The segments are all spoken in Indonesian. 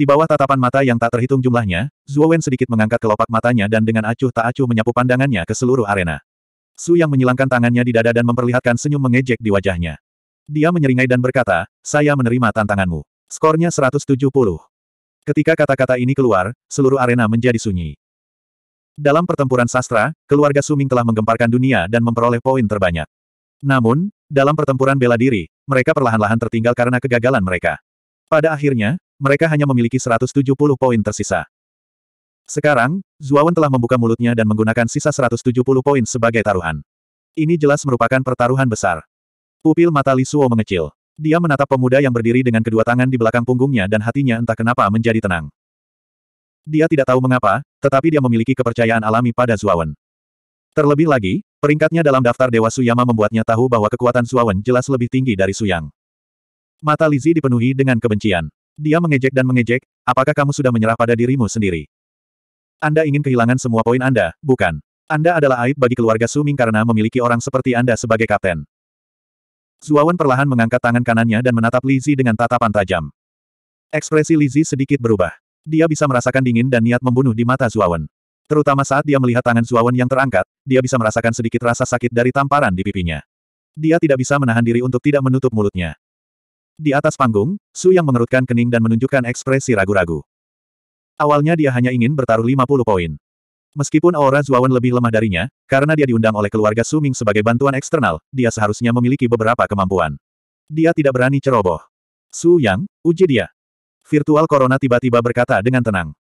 Di bawah tatapan mata yang tak terhitung jumlahnya, Zhuo Wen sedikit mengangkat kelopak matanya dan dengan acuh tak acuh menyapu pandangannya ke seluruh arena. Su yang menyilangkan tangannya di dada dan memperlihatkan senyum mengejek di wajahnya. Dia menyeringai dan berkata, saya menerima tantanganmu. Skornya 170. Ketika kata-kata ini keluar, seluruh arena menjadi sunyi. Dalam pertempuran sastra, keluarga Suming telah menggemparkan dunia dan memperoleh poin terbanyak. Namun, dalam pertempuran bela diri, mereka perlahan-lahan tertinggal karena kegagalan mereka. Pada akhirnya, mereka hanya memiliki 170 poin tersisa. Sekarang, Zuawan telah membuka mulutnya dan menggunakan sisa 170 poin sebagai taruhan. Ini jelas merupakan pertaruhan besar. Pupil mata Li Suo mengecil. Dia menatap pemuda yang berdiri dengan kedua tangan di belakang punggungnya dan hatinya entah kenapa menjadi tenang. Dia tidak tahu mengapa, tetapi dia memiliki kepercayaan alami pada Zuawan. Terlebih lagi, peringkatnya dalam daftar Dewa Suyama membuatnya tahu bahwa kekuatan Zuawan jelas lebih tinggi dari Suyang. Mata Lizi dipenuhi dengan kebencian. Dia mengejek dan mengejek, apakah kamu sudah menyerah pada dirimu sendiri? Anda ingin kehilangan semua poin Anda, bukan? Anda adalah aib bagi keluarga Suming karena memiliki orang seperti Anda sebagai kapten. Zuawan perlahan mengangkat tangan kanannya dan menatap Lizzie dengan tatapan tajam. Ekspresi Lizzie sedikit berubah. Dia bisa merasakan dingin dan niat membunuh di mata Zuawan. Terutama saat dia melihat tangan Zuawan yang terangkat, dia bisa merasakan sedikit rasa sakit dari tamparan di pipinya. Dia tidak bisa menahan diri untuk tidak menutup mulutnya. Di atas panggung, Su Yang mengerutkan kening dan menunjukkan ekspresi ragu-ragu. Awalnya dia hanya ingin bertaruh 50 poin. Meskipun aura Zuawan lebih lemah darinya, karena dia diundang oleh keluarga Suming sebagai bantuan eksternal, dia seharusnya memiliki beberapa kemampuan. Dia tidak berani ceroboh. Su Yang, uji dia. Virtual Corona tiba-tiba berkata dengan tenang.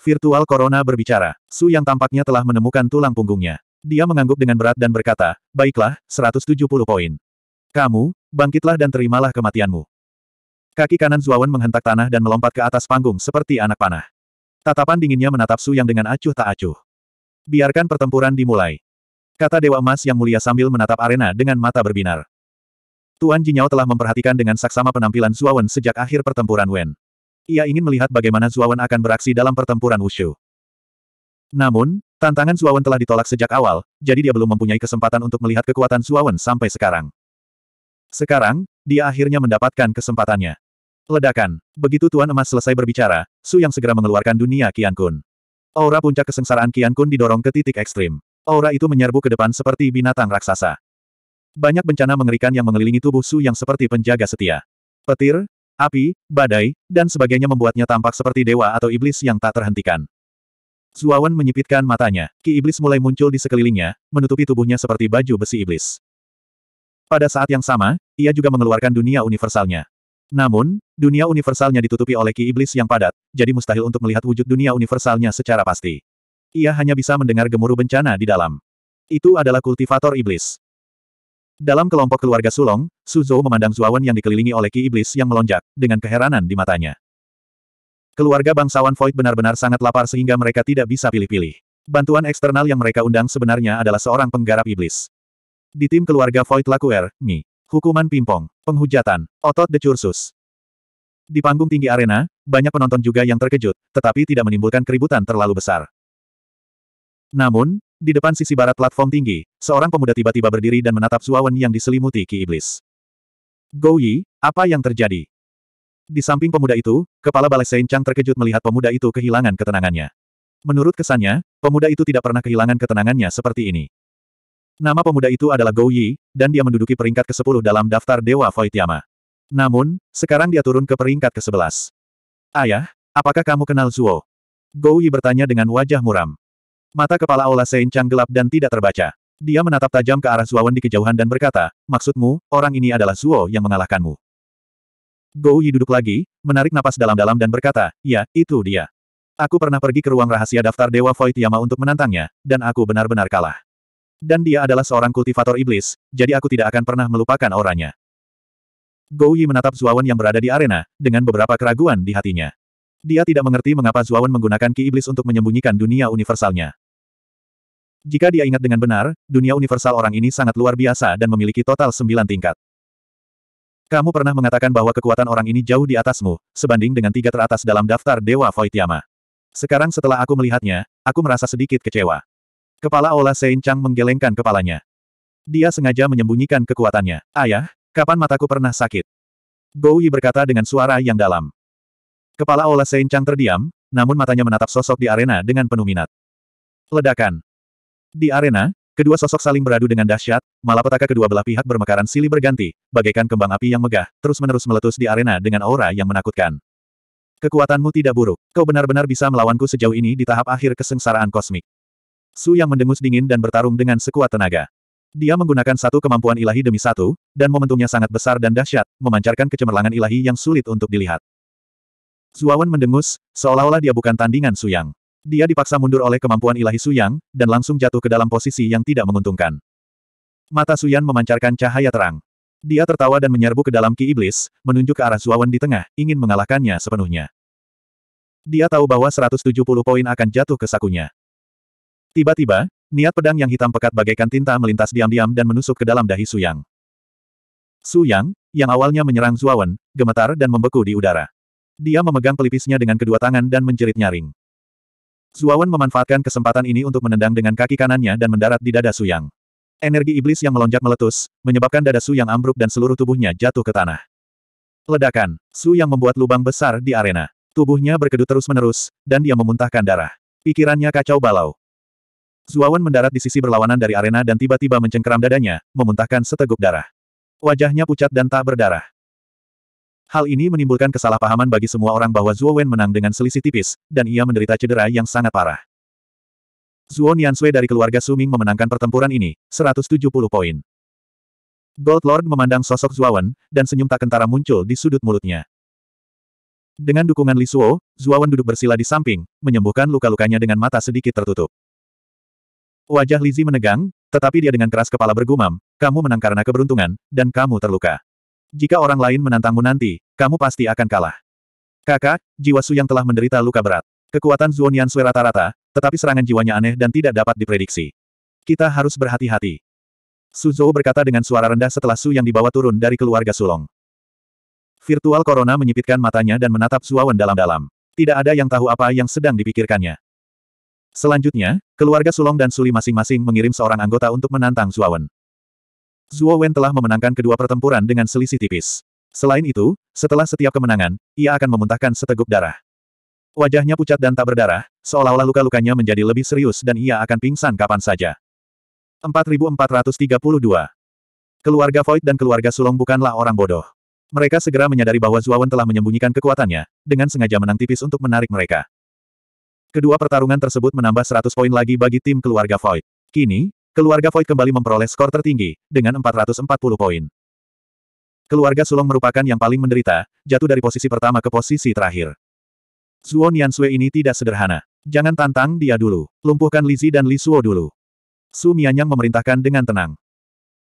Virtual Corona berbicara, Su Yang tampaknya telah menemukan tulang punggungnya. Dia mengangguk dengan berat dan berkata, baiklah, 170 poin. Kamu, bangkitlah dan terimalah kematianmu. Kaki kanan Zuawan menghentak tanah dan melompat ke atas panggung seperti anak panah. Tatapan dinginnya menatap Su yang dengan acuh tak acuh. Biarkan pertempuran dimulai. Kata Dewa Emas yang mulia sambil menatap arena dengan mata berbinar. Tuan Jinyao telah memperhatikan dengan saksama penampilan Zuawan sejak akhir pertempuran Wen. Ia ingin melihat bagaimana Zuawan akan beraksi dalam pertempuran Wushu. Namun, tantangan Zuawan telah ditolak sejak awal, jadi dia belum mempunyai kesempatan untuk melihat kekuatan Zuawan sampai sekarang. Sekarang, dia akhirnya mendapatkan kesempatannya. Ledakan. Begitu Tuan Emas selesai berbicara, Su Yang segera mengeluarkan dunia Kian Kun. Aura puncak kesengsaraan Kian Kun didorong ke titik ekstrim. Aura itu menyerbu ke depan seperti binatang raksasa. Banyak bencana mengerikan yang mengelilingi tubuh Su Yang seperti penjaga setia. Petir, api, badai, dan sebagainya membuatnya tampak seperti dewa atau iblis yang tak terhentikan. Zuawan menyipitkan matanya. Ki iblis mulai muncul di sekelilingnya, menutupi tubuhnya seperti baju besi iblis. Pada saat yang sama, ia juga mengeluarkan dunia universalnya. Namun, dunia universalnya ditutupi oleh ki iblis yang padat, jadi mustahil untuk melihat wujud dunia universalnya secara pasti. Ia hanya bisa mendengar gemuruh bencana di dalam. Itu adalah kultivator iblis. Dalam kelompok keluarga Sulong, Suzhou memandang Zuawan yang dikelilingi oleh ki iblis yang melonjak, dengan keheranan di matanya. Keluarga bangsawan Void benar-benar sangat lapar sehingga mereka tidak bisa pilih-pilih. Bantuan eksternal yang mereka undang sebenarnya adalah seorang penggarap iblis. Di tim keluarga Void Lakuer, Mi, Hukuman pimpong, penghujatan, otot decursus. Di panggung tinggi arena, banyak penonton juga yang terkejut, tetapi tidak menimbulkan keributan terlalu besar. Namun, di depan sisi barat platform tinggi, seorang pemuda tiba-tiba berdiri dan menatap suawan yang diselimuti ki iblis. Goyi, apa yang terjadi? Di samping pemuda itu, kepala Balai Sein Chang terkejut melihat pemuda itu kehilangan ketenangannya. Menurut kesannya, pemuda itu tidak pernah kehilangan ketenangannya seperti ini. Nama pemuda itu adalah Gou Yi, dan dia menduduki peringkat ke-10 dalam daftar Dewa Void Yama. Namun, sekarang dia turun ke peringkat ke-11. Ayah, apakah kamu kenal Zuo? Gou Yi bertanya dengan wajah muram. Mata kepala Aula Sein Chang gelap dan tidak terbaca. Dia menatap tajam ke arah Zuawan di kejauhan dan berkata, maksudmu, orang ini adalah Zuo yang mengalahkanmu. Gou Yi duduk lagi, menarik napas dalam-dalam dan berkata, ya, itu dia. Aku pernah pergi ke ruang rahasia daftar Dewa Void Yama untuk menantangnya, dan aku benar-benar kalah. Dan dia adalah seorang kultivator iblis, jadi aku tidak akan pernah melupakan auranya. Gou Yi menatap Zuawan yang berada di arena, dengan beberapa keraguan di hatinya. Dia tidak mengerti mengapa Zuawan menggunakan ki iblis untuk menyembunyikan dunia universalnya. Jika dia ingat dengan benar, dunia universal orang ini sangat luar biasa dan memiliki total sembilan tingkat. Kamu pernah mengatakan bahwa kekuatan orang ini jauh di atasmu, sebanding dengan tiga teratas dalam daftar Dewa Void Sekarang setelah aku melihatnya, aku merasa sedikit kecewa. Kepala Ola Sein Chang menggelengkan kepalanya. Dia sengaja menyembunyikan kekuatannya. Ayah, kapan mataku pernah sakit? Gou Yi berkata dengan suara yang dalam. Kepala Ola Sein Chang terdiam, namun matanya menatap sosok di arena dengan penuh minat. Ledakan. Di arena, kedua sosok saling beradu dengan dahsyat, malapetaka kedua belah pihak bermekaran silih berganti, bagaikan kembang api yang megah, terus-menerus meletus di arena dengan aura yang menakutkan. Kekuatanmu tidak buruk. Kau benar-benar bisa melawanku sejauh ini di tahap akhir kesengsaraan kosmik. Su yang mendengus dingin dan bertarung dengan sekuat tenaga. Dia menggunakan satu kemampuan ilahi demi satu, dan momentumnya sangat besar dan dahsyat, memancarkan kecemerlangan ilahi yang sulit untuk dilihat. Zuawan mendengus, seolah-olah dia bukan tandingan Su Yang. Dia dipaksa mundur oleh kemampuan ilahi Su Yang, dan langsung jatuh ke dalam posisi yang tidak menguntungkan. Mata Su Yan memancarkan cahaya terang. Dia tertawa dan menyerbu ke dalam ki iblis, menunjuk ke arah Zuawan di tengah, ingin mengalahkannya sepenuhnya. Dia tahu bahwa 170 poin akan jatuh ke sakunya. Tiba-tiba, niat pedang yang hitam pekat bagaikan tinta melintas diam-diam dan menusuk ke dalam dahi Suyang. Suyang, yang awalnya menyerang Zuawan, gemetar dan membeku di udara. Dia memegang pelipisnya dengan kedua tangan dan menjerit nyaring. Zuawan memanfaatkan kesempatan ini untuk menendang dengan kaki kanannya dan mendarat di dada Suyang. Energi iblis yang melonjak meletus, menyebabkan dada Su yang ambruk dan seluruh tubuhnya jatuh ke tanah. Ledakan, Su yang membuat lubang besar di arena. Tubuhnya berkedut terus-menerus, dan dia memuntahkan darah. Pikirannya kacau balau. Zuawan mendarat di sisi berlawanan dari arena dan tiba-tiba mencengkeram dadanya, memuntahkan seteguk darah. Wajahnya pucat dan tak berdarah. Hal ini menimbulkan kesalahpahaman bagi semua orang bahwa Zuo Wen menang dengan selisih tipis, dan ia menderita cedera yang sangat parah. Zuo Sui dari keluarga Suming memenangkan pertempuran ini, 170 poin. Gold Lord memandang sosok Zuawan, dan senyum tak kentara muncul di sudut mulutnya. Dengan dukungan Li Suo, Zuawan duduk bersila di samping, menyembuhkan luka-lukanya dengan mata sedikit tertutup. Wajah Lizzie menegang, tetapi dia dengan keras kepala bergumam, kamu menang karena keberuntungan, dan kamu terluka. Jika orang lain menantangmu nanti, kamu pasti akan kalah. Kakak, jiwa Su yang telah menderita luka berat. Kekuatan Zuo Sui rata-rata, tetapi serangan jiwanya aneh dan tidak dapat diprediksi. Kita harus berhati-hati. Su Zhou berkata dengan suara rendah setelah Su yang dibawa turun dari keluarga Sulong. Virtual Corona menyipitkan matanya dan menatap Zuawan dalam-dalam. Tidak ada yang tahu apa yang sedang dipikirkannya. Selanjutnya, keluarga Sulong dan Suli masing-masing mengirim seorang anggota untuk menantang Zuo Wen telah memenangkan kedua pertempuran dengan selisih tipis. Selain itu, setelah setiap kemenangan, ia akan memuntahkan seteguk darah. Wajahnya pucat dan tak berdarah, seolah-olah luka-lukanya menjadi lebih serius dan ia akan pingsan kapan saja. 4432 Keluarga Void dan keluarga Sulong bukanlah orang bodoh. Mereka segera menyadari bahwa Zuawan telah menyembunyikan kekuatannya, dengan sengaja menang tipis untuk menarik mereka. Kedua pertarungan tersebut menambah 100 poin lagi bagi tim keluarga Void. Kini, keluarga Void kembali memperoleh skor tertinggi, dengan 440 poin. Keluarga Sulong merupakan yang paling menderita, jatuh dari posisi pertama ke posisi terakhir. Zuo Niansue ini tidak sederhana. Jangan tantang dia dulu. Lumpuhkan Lizi dan Li Suo dulu. Su Mianyang memerintahkan dengan tenang.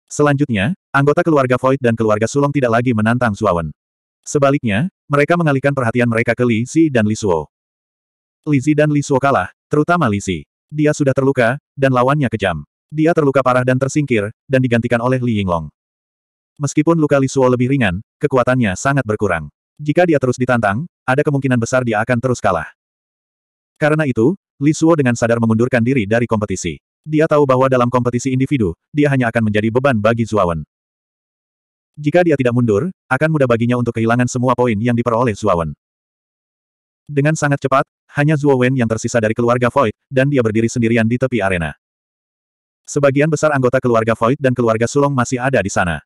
Selanjutnya, anggota keluarga Void dan keluarga Sulong tidak lagi menantang Zuawan. Sebaliknya, mereka mengalihkan perhatian mereka ke Li Zi dan Li Suo. Lizi dan Li Suo kalah, terutama Lizzie. Dia sudah terluka, dan lawannya kejam. Dia terluka parah dan tersingkir, dan digantikan oleh Li Yinglong. Meskipun luka Li Suo lebih ringan, kekuatannya sangat berkurang. Jika dia terus ditantang, ada kemungkinan besar dia akan terus kalah. Karena itu, Li Suo dengan sadar mengundurkan diri dari kompetisi. Dia tahu bahwa dalam kompetisi individu, dia hanya akan menjadi beban bagi Zuawan. Jika dia tidak mundur, akan mudah baginya untuk kehilangan semua poin yang diperoleh Zuawan. Dengan sangat cepat, hanya Zuo Wen yang tersisa dari keluarga Void, dan dia berdiri sendirian di tepi arena. Sebagian besar anggota keluarga Void dan keluarga Sulong masih ada di sana.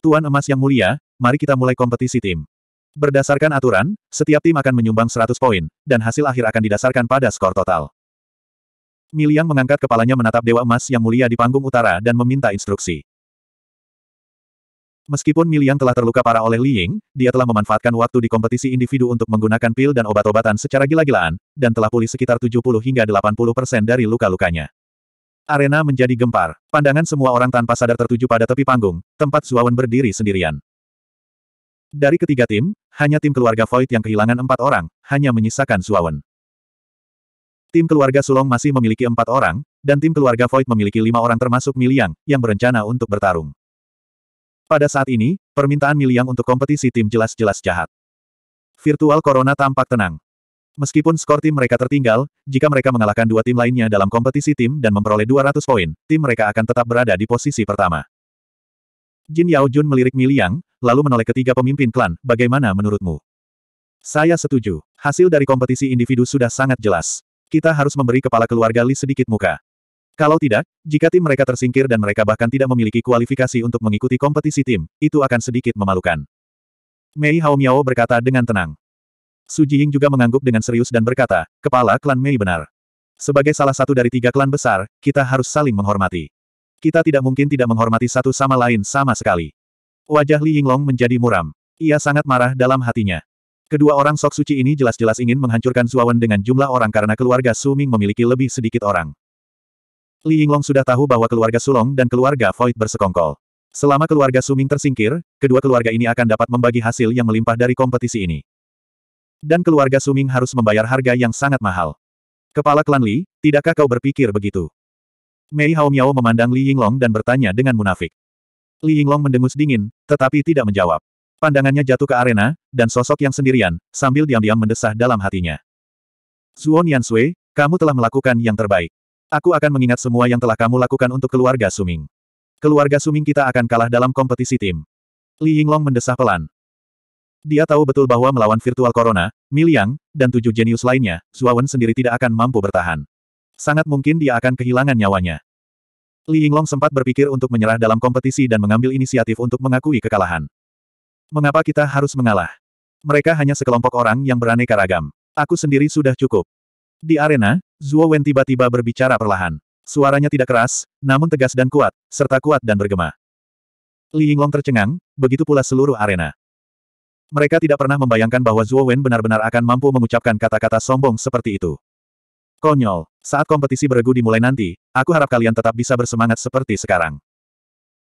Tuan Emas yang mulia, mari kita mulai kompetisi tim. Berdasarkan aturan, setiap tim akan menyumbang 100 poin, dan hasil akhir akan didasarkan pada skor total. Miliang mengangkat kepalanya menatap Dewa Emas yang mulia di panggung utara dan meminta instruksi. Meskipun Miliang telah terluka parah oleh Li Ying, dia telah memanfaatkan waktu di kompetisi individu untuk menggunakan pil dan obat-obatan secara gila-gilaan, dan telah pulih sekitar 70 hingga 80 persen dari luka-lukanya. Arena menjadi gempar. Pandangan semua orang tanpa sadar tertuju pada tepi panggung, tempat Zuawan berdiri sendirian. Dari ketiga tim, hanya tim keluarga Void yang kehilangan empat orang, hanya menyisakan Zuawan. Tim keluarga Sulong masih memiliki empat orang, dan tim keluarga Void memiliki lima orang termasuk Miliang, yang berencana untuk bertarung. Pada saat ini, permintaan Miliang untuk kompetisi tim jelas-jelas jahat. Virtual Corona tampak tenang. Meskipun skor tim mereka tertinggal, jika mereka mengalahkan dua tim lainnya dalam kompetisi tim dan memperoleh 200 poin, tim mereka akan tetap berada di posisi pertama. Jin Yao Jun melirik Miliang, lalu menoleh ketiga pemimpin klan, bagaimana menurutmu? Saya setuju. Hasil dari kompetisi individu sudah sangat jelas. Kita harus memberi kepala keluarga Li sedikit muka. Kalau tidak, jika tim mereka tersingkir dan mereka bahkan tidak memiliki kualifikasi untuk mengikuti kompetisi tim, itu akan sedikit memalukan. Mei Haomiao berkata dengan tenang. Su Jiying juga mengangguk dengan serius dan berkata, kepala klan Mei benar. Sebagai salah satu dari tiga klan besar, kita harus saling menghormati. Kita tidak mungkin tidak menghormati satu sama lain sama sekali. Wajah Li Yinglong menjadi muram. Ia sangat marah dalam hatinya. Kedua orang sok suci ini jelas-jelas ingin menghancurkan Zuawan dengan jumlah orang karena keluarga Su Ming memiliki lebih sedikit orang. Li Yinglong sudah tahu bahwa keluarga Sulong dan keluarga Void bersekongkol. Selama keluarga Suming tersingkir, kedua keluarga ini akan dapat membagi hasil yang melimpah dari kompetisi ini. Dan keluarga Suming harus membayar harga yang sangat mahal. Kepala klan Li, tidakkah kau berpikir begitu? Mei Miao memandang Li Yinglong dan bertanya dengan munafik. Li Yinglong mendengus dingin, tetapi tidak menjawab. Pandangannya jatuh ke arena, dan sosok yang sendirian, sambil diam-diam mendesah dalam hatinya. Zuo Nian Sui, kamu telah melakukan yang terbaik. Aku akan mengingat semua yang telah kamu lakukan untuk keluarga Suming. Keluarga Suming kita akan kalah dalam kompetisi tim. Li Yinglong mendesah pelan. Dia tahu betul bahwa melawan virtual Corona, Miliang, dan tujuh jenius lainnya, Zuawan sendiri tidak akan mampu bertahan. Sangat mungkin dia akan kehilangan nyawanya. Li Yinglong sempat berpikir untuk menyerah dalam kompetisi dan mengambil inisiatif untuk mengakui kekalahan. Mengapa kita harus mengalah? Mereka hanya sekelompok orang yang beraneka ragam. Aku sendiri sudah cukup. Di arena, Zuo Wen tiba-tiba berbicara perlahan. Suaranya tidak keras, namun tegas dan kuat, serta kuat dan bergema. Li Yinglong tercengang, begitu pula seluruh arena. Mereka tidak pernah membayangkan bahwa Zuo Wen benar-benar akan mampu mengucapkan kata-kata sombong seperti itu. Konyol, saat kompetisi beregu dimulai nanti, aku harap kalian tetap bisa bersemangat seperti sekarang.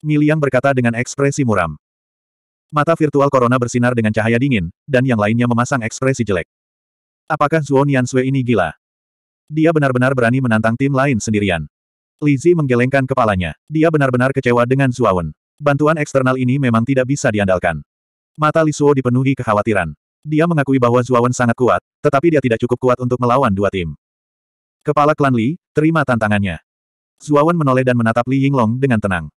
Miliang berkata dengan ekspresi muram. Mata virtual Corona bersinar dengan cahaya dingin, dan yang lainnya memasang ekspresi jelek. Apakah Zuo Sui ini gila? Dia benar-benar berani menantang tim lain sendirian. Lizzie menggelengkan kepalanya. Dia benar-benar kecewa dengan Zuawan. Bantuan eksternal ini memang tidak bisa diandalkan. Mata Li Suo dipenuhi kekhawatiran. Dia mengakui bahwa Zuawan sangat kuat, tetapi dia tidak cukup kuat untuk melawan dua tim. Kepala klan Li, terima tantangannya. Zuawan menoleh dan menatap Li Yinglong dengan tenang.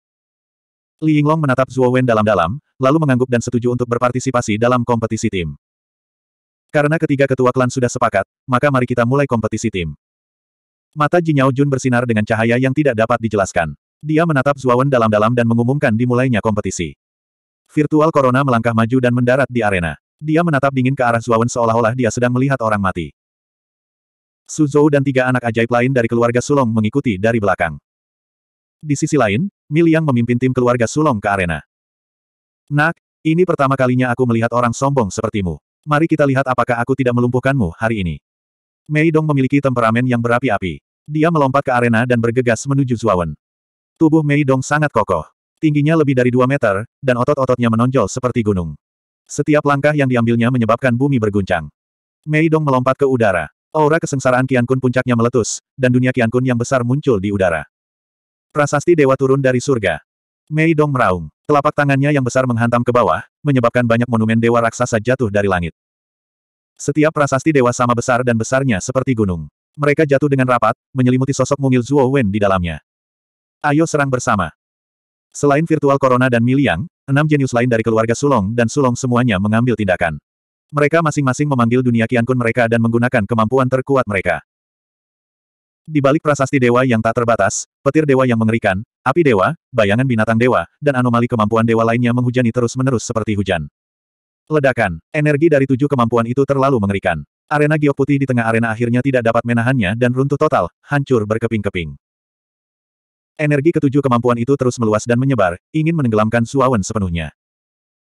Li Yinglong menatap Zuawan dalam-dalam, lalu mengangguk dan setuju untuk berpartisipasi dalam kompetisi tim. Karena ketiga ketua klan sudah sepakat, maka mari kita mulai kompetisi tim. Mata Jinyao Jun bersinar dengan cahaya yang tidak dapat dijelaskan. Dia menatap Zuawan dalam-dalam dan mengumumkan dimulainya kompetisi. Virtual Corona melangkah maju dan mendarat di arena. Dia menatap dingin ke arah Zuawan seolah-olah dia sedang melihat orang mati. Suzhou dan tiga anak ajaib lain dari keluarga Sulong mengikuti dari belakang. Di sisi lain, Miliang memimpin tim keluarga Sulong ke arena. Nak, ini pertama kalinya aku melihat orang sombong sepertimu. Mari kita lihat apakah aku tidak melumpuhkanmu hari ini. Mei Dong memiliki temperamen yang berapi-api. Dia melompat ke arena dan bergegas menuju Zuawan. Tubuh Mei Dong sangat kokoh. Tingginya lebih dari dua meter, dan otot-ototnya menonjol seperti gunung. Setiap langkah yang diambilnya menyebabkan bumi berguncang. Mei Dong melompat ke udara. Aura kesengsaraan Kian Kun puncaknya meletus, dan dunia Kian Kun yang besar muncul di udara. Prasasti Dewa turun dari surga. Mei Dong meraung. Telapak tangannya yang besar menghantam ke bawah, menyebabkan banyak monumen dewa raksasa jatuh dari langit. Setiap prasasti dewa sama besar dan besarnya seperti gunung. Mereka jatuh dengan rapat, menyelimuti sosok mungil Zuo Wen di dalamnya. Ayo serang bersama. Selain virtual Corona dan Miliang, enam jenius lain dari keluarga Sulong dan Sulong semuanya mengambil tindakan. Mereka masing-masing memanggil dunia kun mereka dan menggunakan kemampuan terkuat mereka. Di balik prasasti dewa yang tak terbatas, petir dewa yang mengerikan, api dewa, bayangan binatang dewa, dan anomali kemampuan dewa lainnya menghujani terus-menerus seperti hujan. Ledakan, energi dari tujuh kemampuan itu terlalu mengerikan. Arena giok putih di tengah arena akhirnya tidak dapat menahannya dan runtuh total, hancur berkeping-keping. Energi ketujuh kemampuan itu terus meluas dan menyebar, ingin menenggelamkan Suawen sepenuhnya.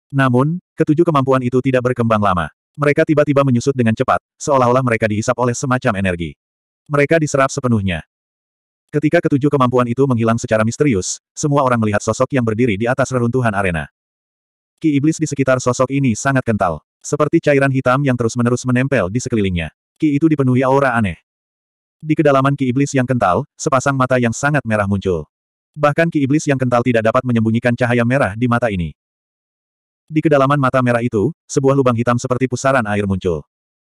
Namun, ketujuh kemampuan itu tidak berkembang lama. Mereka tiba-tiba menyusut dengan cepat, seolah-olah mereka dihisap oleh semacam energi. Mereka diserap sepenuhnya. Ketika ketujuh kemampuan itu menghilang secara misterius, semua orang melihat sosok yang berdiri di atas reruntuhan arena. Ki iblis di sekitar sosok ini sangat kental. Seperti cairan hitam yang terus-menerus menempel di sekelilingnya. Ki itu dipenuhi aura aneh. Di kedalaman ki iblis yang kental, sepasang mata yang sangat merah muncul. Bahkan ki iblis yang kental tidak dapat menyembunyikan cahaya merah di mata ini. Di kedalaman mata merah itu, sebuah lubang hitam seperti pusaran air muncul.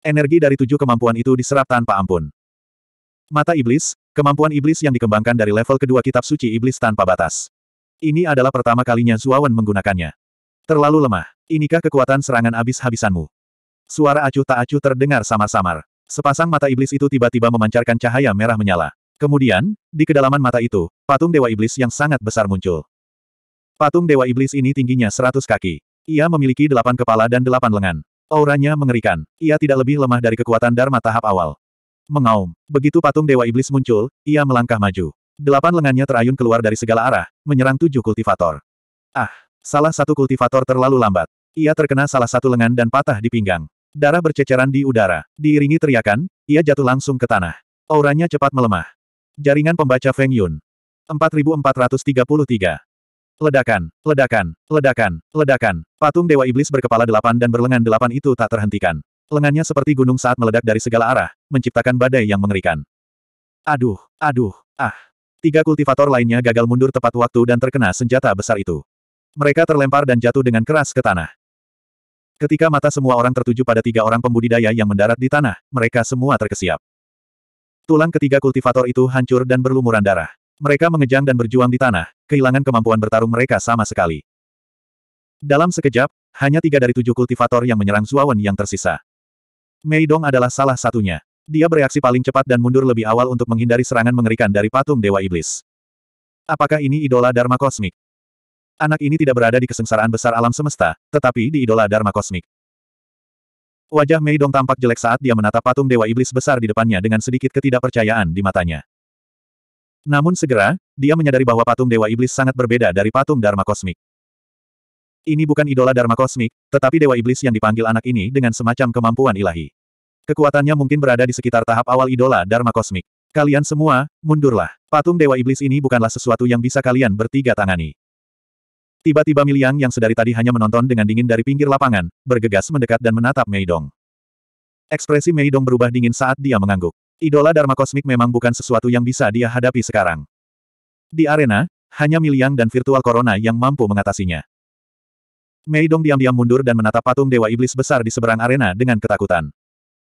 Energi dari tujuh kemampuan itu diserap tanpa ampun. Mata iblis, kemampuan iblis yang dikembangkan dari level kedua kitab suci iblis tanpa batas. Ini adalah pertama kalinya Zuawan menggunakannya. Terlalu lemah. Inikah kekuatan serangan abis-habisanmu? Suara acuh tak acuh terdengar samar-samar. Sepasang mata iblis itu tiba-tiba memancarkan cahaya merah menyala. Kemudian, di kedalaman mata itu, patung Dewa Iblis yang sangat besar muncul. Patung Dewa Iblis ini tingginya seratus kaki. Ia memiliki delapan kepala dan delapan lengan. Auranya mengerikan. Ia tidak lebih lemah dari kekuatan Dharma tahap awal. Mengaum. Begitu patung Dewa Iblis muncul, ia melangkah maju. Delapan lengannya terayun keluar dari segala arah, menyerang tujuh kultivator. Ah, salah satu kultivator terlalu lambat. Ia terkena salah satu lengan dan patah di pinggang. Darah berceceran di udara. Diiringi teriakan, ia jatuh langsung ke tanah. Auranya cepat melemah. Jaringan pembaca Feng Yun. 4433. Ledakan, ledakan, ledakan, ledakan. Patung Dewa Iblis berkepala delapan dan berlengan delapan itu tak terhentikan. Lengannya seperti gunung saat meledak dari segala arah, menciptakan badai yang mengerikan. Aduh, aduh, ah. Tiga kultivator lainnya gagal mundur tepat waktu dan terkena senjata besar itu. Mereka terlempar dan jatuh dengan keras ke tanah. Ketika mata semua orang tertuju pada tiga orang pembudidaya yang mendarat di tanah, mereka semua terkesiap. Tulang ketiga kultivator itu hancur dan berlumuran darah. Mereka mengejang dan berjuang di tanah, kehilangan kemampuan bertarung mereka sama sekali. Dalam sekejap, hanya tiga dari tujuh kultivator yang menyerang Zuawan yang tersisa. Mei Dong adalah salah satunya. Dia bereaksi paling cepat dan mundur lebih awal untuk menghindari serangan mengerikan dari patung Dewa Iblis. Apakah ini idola Dharma Kosmik? Anak ini tidak berada di kesengsaraan besar alam semesta, tetapi di idola Dharma kosmik. Wajah Mei Dong tampak jelek saat dia menatap patung Dewa Iblis besar di depannya dengan sedikit ketidakpercayaan di matanya. Namun segera, dia menyadari bahwa patung Dewa Iblis sangat berbeda dari patung Dharma kosmik. Ini bukan idola Dharma kosmik, tetapi Dewa Iblis yang dipanggil anak ini dengan semacam kemampuan ilahi. Kekuatannya mungkin berada di sekitar tahap awal idola Dharma kosmik. Kalian semua, mundurlah. Patung Dewa Iblis ini bukanlah sesuatu yang bisa kalian bertiga tangani. Tiba-tiba Miliang yang sedari tadi hanya menonton dengan dingin dari pinggir lapangan, bergegas mendekat dan menatap Mei Dong. Ekspresi Mei Dong berubah dingin saat dia mengangguk. Idola Dharma Kosmik memang bukan sesuatu yang bisa dia hadapi sekarang. Di arena, hanya Miliang dan Virtual Corona yang mampu mengatasinya. Mei Dong diam-diam mundur dan menatap patung Dewa Iblis besar di seberang arena dengan ketakutan.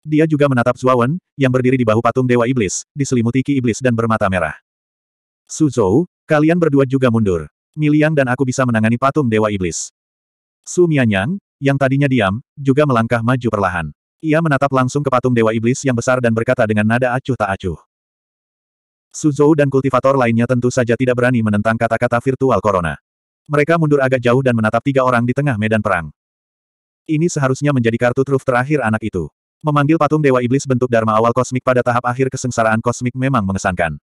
Dia juga menatap Zuawan, yang berdiri di bahu patung Dewa Iblis, diselimuti ki iblis dan bermata merah. Suzhou, kalian berdua juga mundur. Miliang dan aku bisa menangani patung Dewa Iblis. Su Mianyang, yang tadinya diam, juga melangkah maju perlahan. Ia menatap langsung ke patung Dewa Iblis yang besar dan berkata dengan nada acuh tak acuh. Suzhou dan kultivator lainnya tentu saja tidak berani menentang kata-kata virtual Corona. Mereka mundur agak jauh dan menatap tiga orang di tengah medan perang. Ini seharusnya menjadi kartu truf terakhir anak itu. Memanggil patung Dewa Iblis bentuk Dharma awal kosmik pada tahap akhir kesengsaraan kosmik memang mengesankan.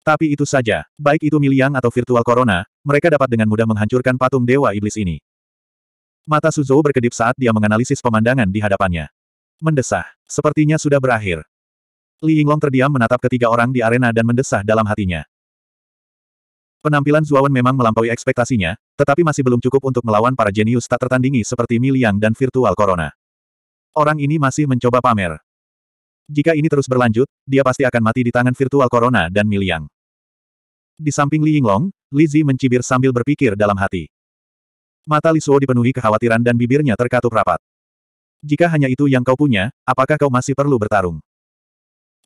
Tapi itu saja, baik itu Miliang atau virtual corona, mereka dapat dengan mudah menghancurkan patung dewa iblis ini. Mata Suzhou berkedip saat dia menganalisis pemandangan di hadapannya. Mendesah. Sepertinya sudah berakhir. Li Yinglong terdiam menatap ketiga orang di arena dan mendesah dalam hatinya. Penampilan Zuawan memang melampaui ekspektasinya, tetapi masih belum cukup untuk melawan para jenius tak tertandingi seperti Miliang dan Virtual Corona. Orang ini masih mencoba pamer. Jika ini terus berlanjut, dia pasti akan mati di tangan virtual Corona dan Miliang. Di samping Li Yinglong, Li Zi mencibir sambil berpikir dalam hati. Mata Li Suo dipenuhi kekhawatiran dan bibirnya terkatup rapat. Jika hanya itu yang kau punya, apakah kau masih perlu bertarung?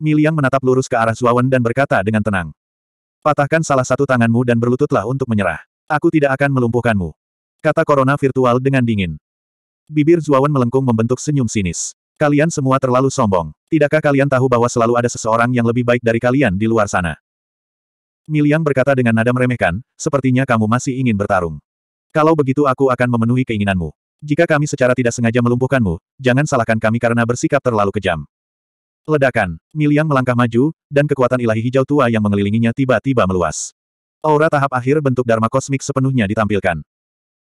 Miliang menatap lurus ke arah Zuawan dan berkata dengan tenang. Patahkan salah satu tanganmu dan berlututlah untuk menyerah. Aku tidak akan melumpuhkanmu. Kata Corona virtual dengan dingin. Bibir Zuawan melengkung membentuk senyum sinis. Kalian semua terlalu sombong. Tidakkah kalian tahu bahwa selalu ada seseorang yang lebih baik dari kalian di luar sana? Miliang berkata dengan nada meremehkan, sepertinya kamu masih ingin bertarung. Kalau begitu aku akan memenuhi keinginanmu. Jika kami secara tidak sengaja melumpuhkanmu, jangan salahkan kami karena bersikap terlalu kejam. Ledakan, Miliang melangkah maju, dan kekuatan ilahi hijau tua yang mengelilinginya tiba-tiba meluas. Aura tahap akhir bentuk Dharma kosmik sepenuhnya ditampilkan.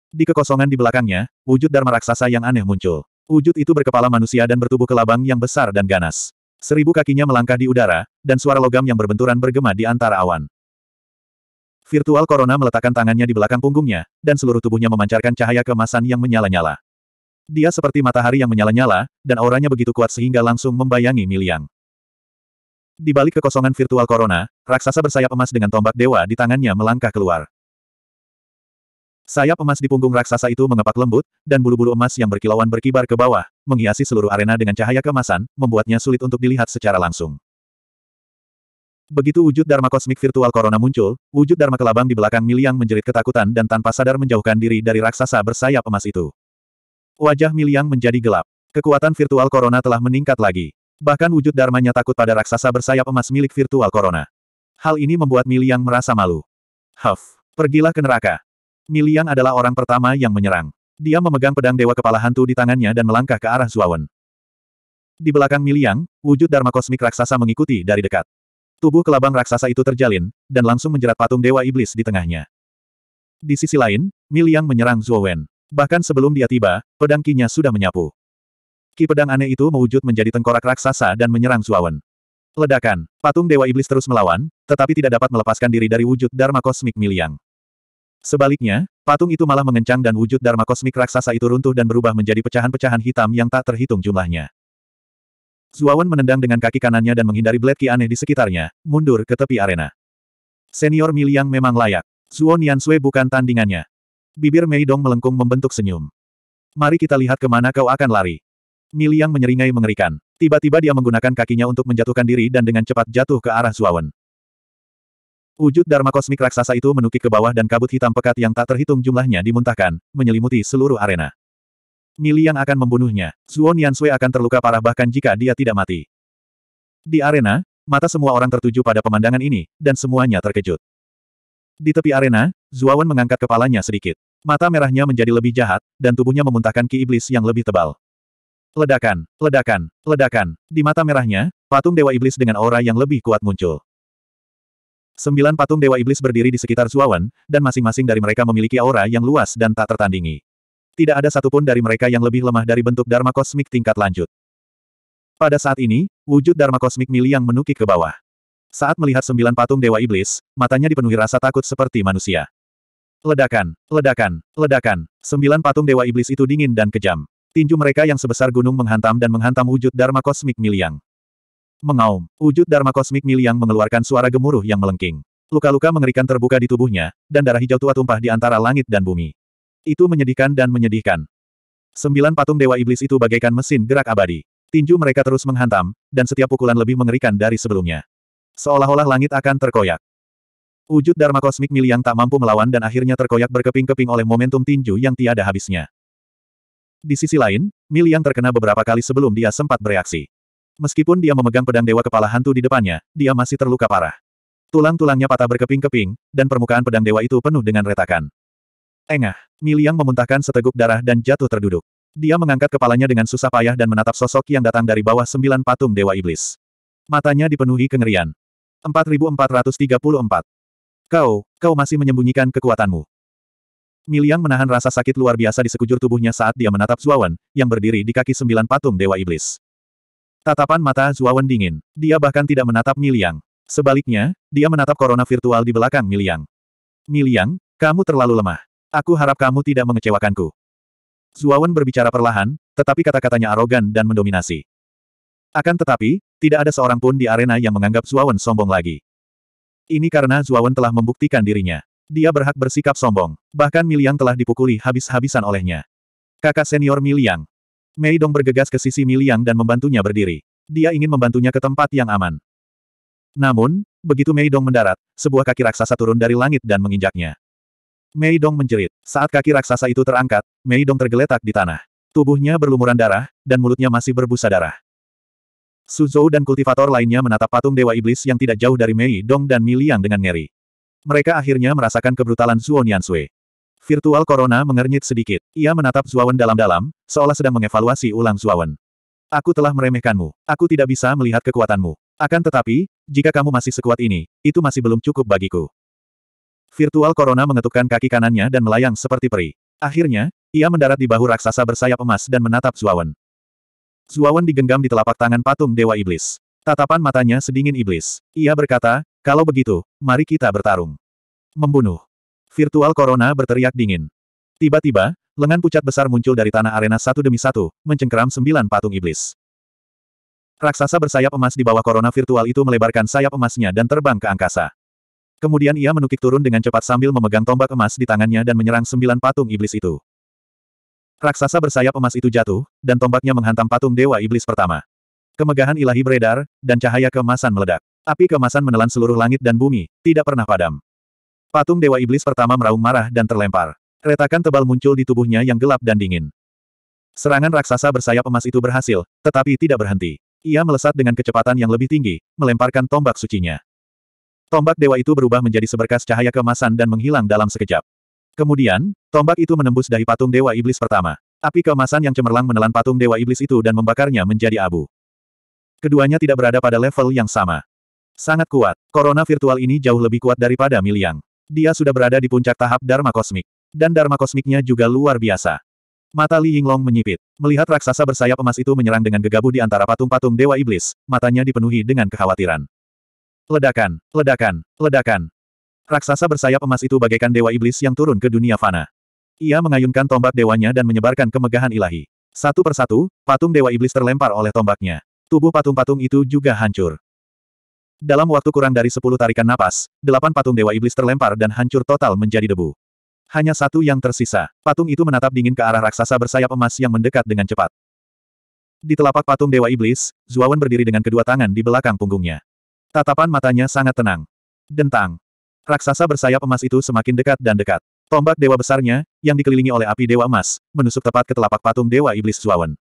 Di kekosongan di belakangnya, wujud Dharma raksasa yang aneh muncul. Wujud itu berkepala manusia dan bertubuh kelabang yang besar dan ganas. Seribu kakinya melangkah di udara, dan suara logam yang berbenturan bergema di antara awan. Virtual Corona meletakkan tangannya di belakang punggungnya, dan seluruh tubuhnya memancarkan cahaya kemasan yang menyala-nyala. Dia seperti matahari yang menyala-nyala, dan auranya begitu kuat sehingga langsung membayangi Miliang. Di balik kekosongan virtual Corona, raksasa bersayap emas dengan tombak dewa di tangannya melangkah keluar. Sayap emas di punggung raksasa itu mengepak lembut, dan bulu-bulu emas yang berkilauan berkibar ke bawah, menghiasi seluruh arena dengan cahaya kemasan, membuatnya sulit untuk dilihat secara langsung. Begitu wujud Dharma kosmik virtual Corona muncul, wujud Dharma kelabang di belakang Miliang menjerit ketakutan dan tanpa sadar menjauhkan diri dari raksasa bersayap emas itu. Wajah Miliang menjadi gelap. Kekuatan virtual Corona telah meningkat lagi. Bahkan wujud Dharmanya takut pada raksasa bersayap emas milik virtual Corona. Hal ini membuat Miliang merasa malu. Huff, pergilah ke neraka. Miliang adalah orang pertama yang menyerang. Dia memegang pedang dewa kepala hantu di tangannya dan melangkah ke arah Zuawan. Di belakang Miliang, wujud Dharma kosmik raksasa mengikuti dari dekat. Tubuh kelabang raksasa itu terjalin, dan langsung menjerat patung dewa iblis di tengahnya. Di sisi lain, Miliang menyerang Zuowen. Bahkan sebelum dia tiba, pedang kinya sudah menyapu. Ki pedang aneh itu mewujud menjadi tengkorak raksasa dan menyerang Zuowen. Ledakan, patung dewa iblis terus melawan, tetapi tidak dapat melepaskan diri dari wujud Dharma kosmik Miliang. Sebaliknya, patung itu malah mengencang dan wujud Dharma kosmik raksasa itu runtuh dan berubah menjadi pecahan-pecahan hitam yang tak terhitung jumlahnya. Zuawan menendang dengan kaki kanannya dan menghindari blade ki aneh di sekitarnya, mundur ke tepi arena. Senior Miliang memang layak. Zuo Sui bukan tandingannya. Bibir Mei Dong melengkung membentuk senyum. Mari kita lihat kemana kau akan lari. Miliang menyeringai mengerikan. Tiba-tiba dia menggunakan kakinya untuk menjatuhkan diri dan dengan cepat jatuh ke arah Zuawan. Wujud Dharma kosmik raksasa itu menukik ke bawah dan kabut hitam pekat yang tak terhitung jumlahnya dimuntahkan, menyelimuti seluruh arena. Mili yang akan membunuhnya, Zuo Yansui akan terluka parah bahkan jika dia tidak mati. Di arena, mata semua orang tertuju pada pemandangan ini, dan semuanya terkejut. Di tepi arena, Zuawan mengangkat kepalanya sedikit. Mata merahnya menjadi lebih jahat, dan tubuhnya memuntahkan ki iblis yang lebih tebal. Ledakan, ledakan, ledakan. Di mata merahnya, patung Dewa Iblis dengan aura yang lebih kuat muncul. Sembilan patung Dewa Iblis berdiri di sekitar Zuawan, dan masing-masing dari mereka memiliki aura yang luas dan tak tertandingi. Tidak ada satupun dari mereka yang lebih lemah dari bentuk Dharma Kosmik tingkat lanjut. Pada saat ini, wujud Dharma Kosmik Mili yang menukik ke bawah. Saat melihat sembilan patung Dewa Iblis, matanya dipenuhi rasa takut seperti manusia. Ledakan, ledakan, ledakan. Sembilan patung Dewa Iblis itu dingin dan kejam. Tinju mereka yang sebesar gunung menghantam dan menghantam wujud Dharma Kosmik Miliang. Mengaum, wujud Dharma kosmik Miliang mengeluarkan suara gemuruh yang melengking. Luka-luka mengerikan terbuka di tubuhnya, dan darah hijau tua tumpah di antara langit dan bumi. Itu menyedihkan dan menyedihkan. Sembilan patung Dewa Iblis itu bagaikan mesin gerak abadi. Tinju mereka terus menghantam, dan setiap pukulan lebih mengerikan dari sebelumnya. Seolah-olah langit akan terkoyak. Wujud Dharma kosmik Miliang tak mampu melawan dan akhirnya terkoyak berkeping-keping oleh momentum tinju yang tiada habisnya. Di sisi lain, Miliang terkena beberapa kali sebelum dia sempat bereaksi. Meskipun dia memegang pedang dewa kepala hantu di depannya, dia masih terluka parah. Tulang-tulangnya patah berkeping-keping, dan permukaan pedang dewa itu penuh dengan retakan. Engah, Miliang memuntahkan seteguk darah dan jatuh terduduk. Dia mengangkat kepalanya dengan susah payah dan menatap sosok yang datang dari bawah sembilan patung Dewa Iblis. Matanya dipenuhi kengerian. 4434. Kau, kau masih menyembunyikan kekuatanmu. Miliang menahan rasa sakit luar biasa di sekujur tubuhnya saat dia menatap Zuawan, yang berdiri di kaki sembilan patung Dewa Iblis. Tatapan mata Zuawan dingin. Dia bahkan tidak menatap Miliang. Sebaliknya, dia menatap corona virtual di belakang Miliang. Miliang, kamu terlalu lemah. Aku harap kamu tidak mengecewakanku. Zuawan berbicara perlahan, tetapi kata-katanya arogan dan mendominasi. Akan tetapi, tidak ada seorang pun di arena yang menganggap Zuawan sombong lagi. Ini karena Zuawan telah membuktikan dirinya. Dia berhak bersikap sombong. Bahkan Miliang telah dipukuli habis-habisan olehnya. Kakak senior Miliang, Mei Dong bergegas ke sisi Miliang dan membantunya berdiri. Dia ingin membantunya ke tempat yang aman. Namun, begitu Mei Dong mendarat, sebuah kaki raksasa turun dari langit dan menginjaknya. Mei Dong menjerit. Saat kaki raksasa itu terangkat, Mei Dong tergeletak di tanah. Tubuhnya berlumuran darah, dan mulutnya masih berbusa darah. Suzhou dan kultivator lainnya menatap patung Dewa Iblis yang tidak jauh dari Mei Dong dan Miliang dengan ngeri. Mereka akhirnya merasakan kebrutalan Zhuo Niansui. Virtual Corona mengernyit sedikit. Ia menatap Zuawan dalam-dalam, seolah sedang mengevaluasi ulang Zuawan. Aku telah meremehkanmu. Aku tidak bisa melihat kekuatanmu. Akan tetapi, jika kamu masih sekuat ini, itu masih belum cukup bagiku. Virtual Corona mengetukkan kaki kanannya dan melayang seperti peri. Akhirnya, ia mendarat di bahu raksasa bersayap emas dan menatap Zuawan. Zuawan digenggam di telapak tangan patung Dewa Iblis. Tatapan matanya sedingin iblis. Ia berkata, kalau begitu, mari kita bertarung. Membunuh. Virtual Corona berteriak dingin. Tiba-tiba, lengan pucat besar muncul dari tanah arena satu demi satu, mencengkeram sembilan patung iblis. Raksasa bersayap emas di bawah Corona Virtual itu melebarkan sayap emasnya dan terbang ke angkasa. Kemudian ia menukik turun dengan cepat sambil memegang tombak emas di tangannya dan menyerang sembilan patung iblis itu. Raksasa bersayap emas itu jatuh, dan tombaknya menghantam patung Dewa Iblis pertama. Kemegahan ilahi beredar, dan cahaya keemasan meledak. Api keemasan menelan seluruh langit dan bumi, tidak pernah padam. Patung Dewa Iblis pertama meraung marah dan terlempar. Retakan tebal muncul di tubuhnya yang gelap dan dingin. Serangan raksasa bersayap emas itu berhasil, tetapi tidak berhenti. Ia melesat dengan kecepatan yang lebih tinggi, melemparkan tombak sucinya. Tombak dewa itu berubah menjadi seberkas cahaya kemasan dan menghilang dalam sekejap. Kemudian, tombak itu menembus dahi patung Dewa Iblis pertama. Api kemasan yang cemerlang menelan patung Dewa Iblis itu dan membakarnya menjadi abu. Keduanya tidak berada pada level yang sama. Sangat kuat, korona virtual ini jauh lebih kuat daripada Miliang. Dia sudah berada di puncak tahap Dharma Kosmik. Dan Dharma Kosmiknya juga luar biasa. Mata Li Yinglong menyipit. Melihat raksasa bersayap emas itu menyerang dengan gegabah di antara patung-patung Dewa Iblis, matanya dipenuhi dengan kekhawatiran. Ledakan, ledakan, ledakan. Raksasa bersayap emas itu bagaikan Dewa Iblis yang turun ke dunia fana. Ia mengayunkan tombak dewanya dan menyebarkan kemegahan ilahi. Satu persatu, patung Dewa Iblis terlempar oleh tombaknya. Tubuh patung-patung itu juga hancur. Dalam waktu kurang dari sepuluh tarikan napas, delapan patung Dewa Iblis terlempar dan hancur total menjadi debu. Hanya satu yang tersisa. Patung itu menatap dingin ke arah raksasa bersayap emas yang mendekat dengan cepat. Di telapak patung Dewa Iblis, Zuawan berdiri dengan kedua tangan di belakang punggungnya. Tatapan matanya sangat tenang. Dentang. Raksasa bersayap emas itu semakin dekat dan dekat. Tombak dewa besarnya, yang dikelilingi oleh api dewa emas, menusuk tepat ke telapak patung Dewa Iblis Zuawan.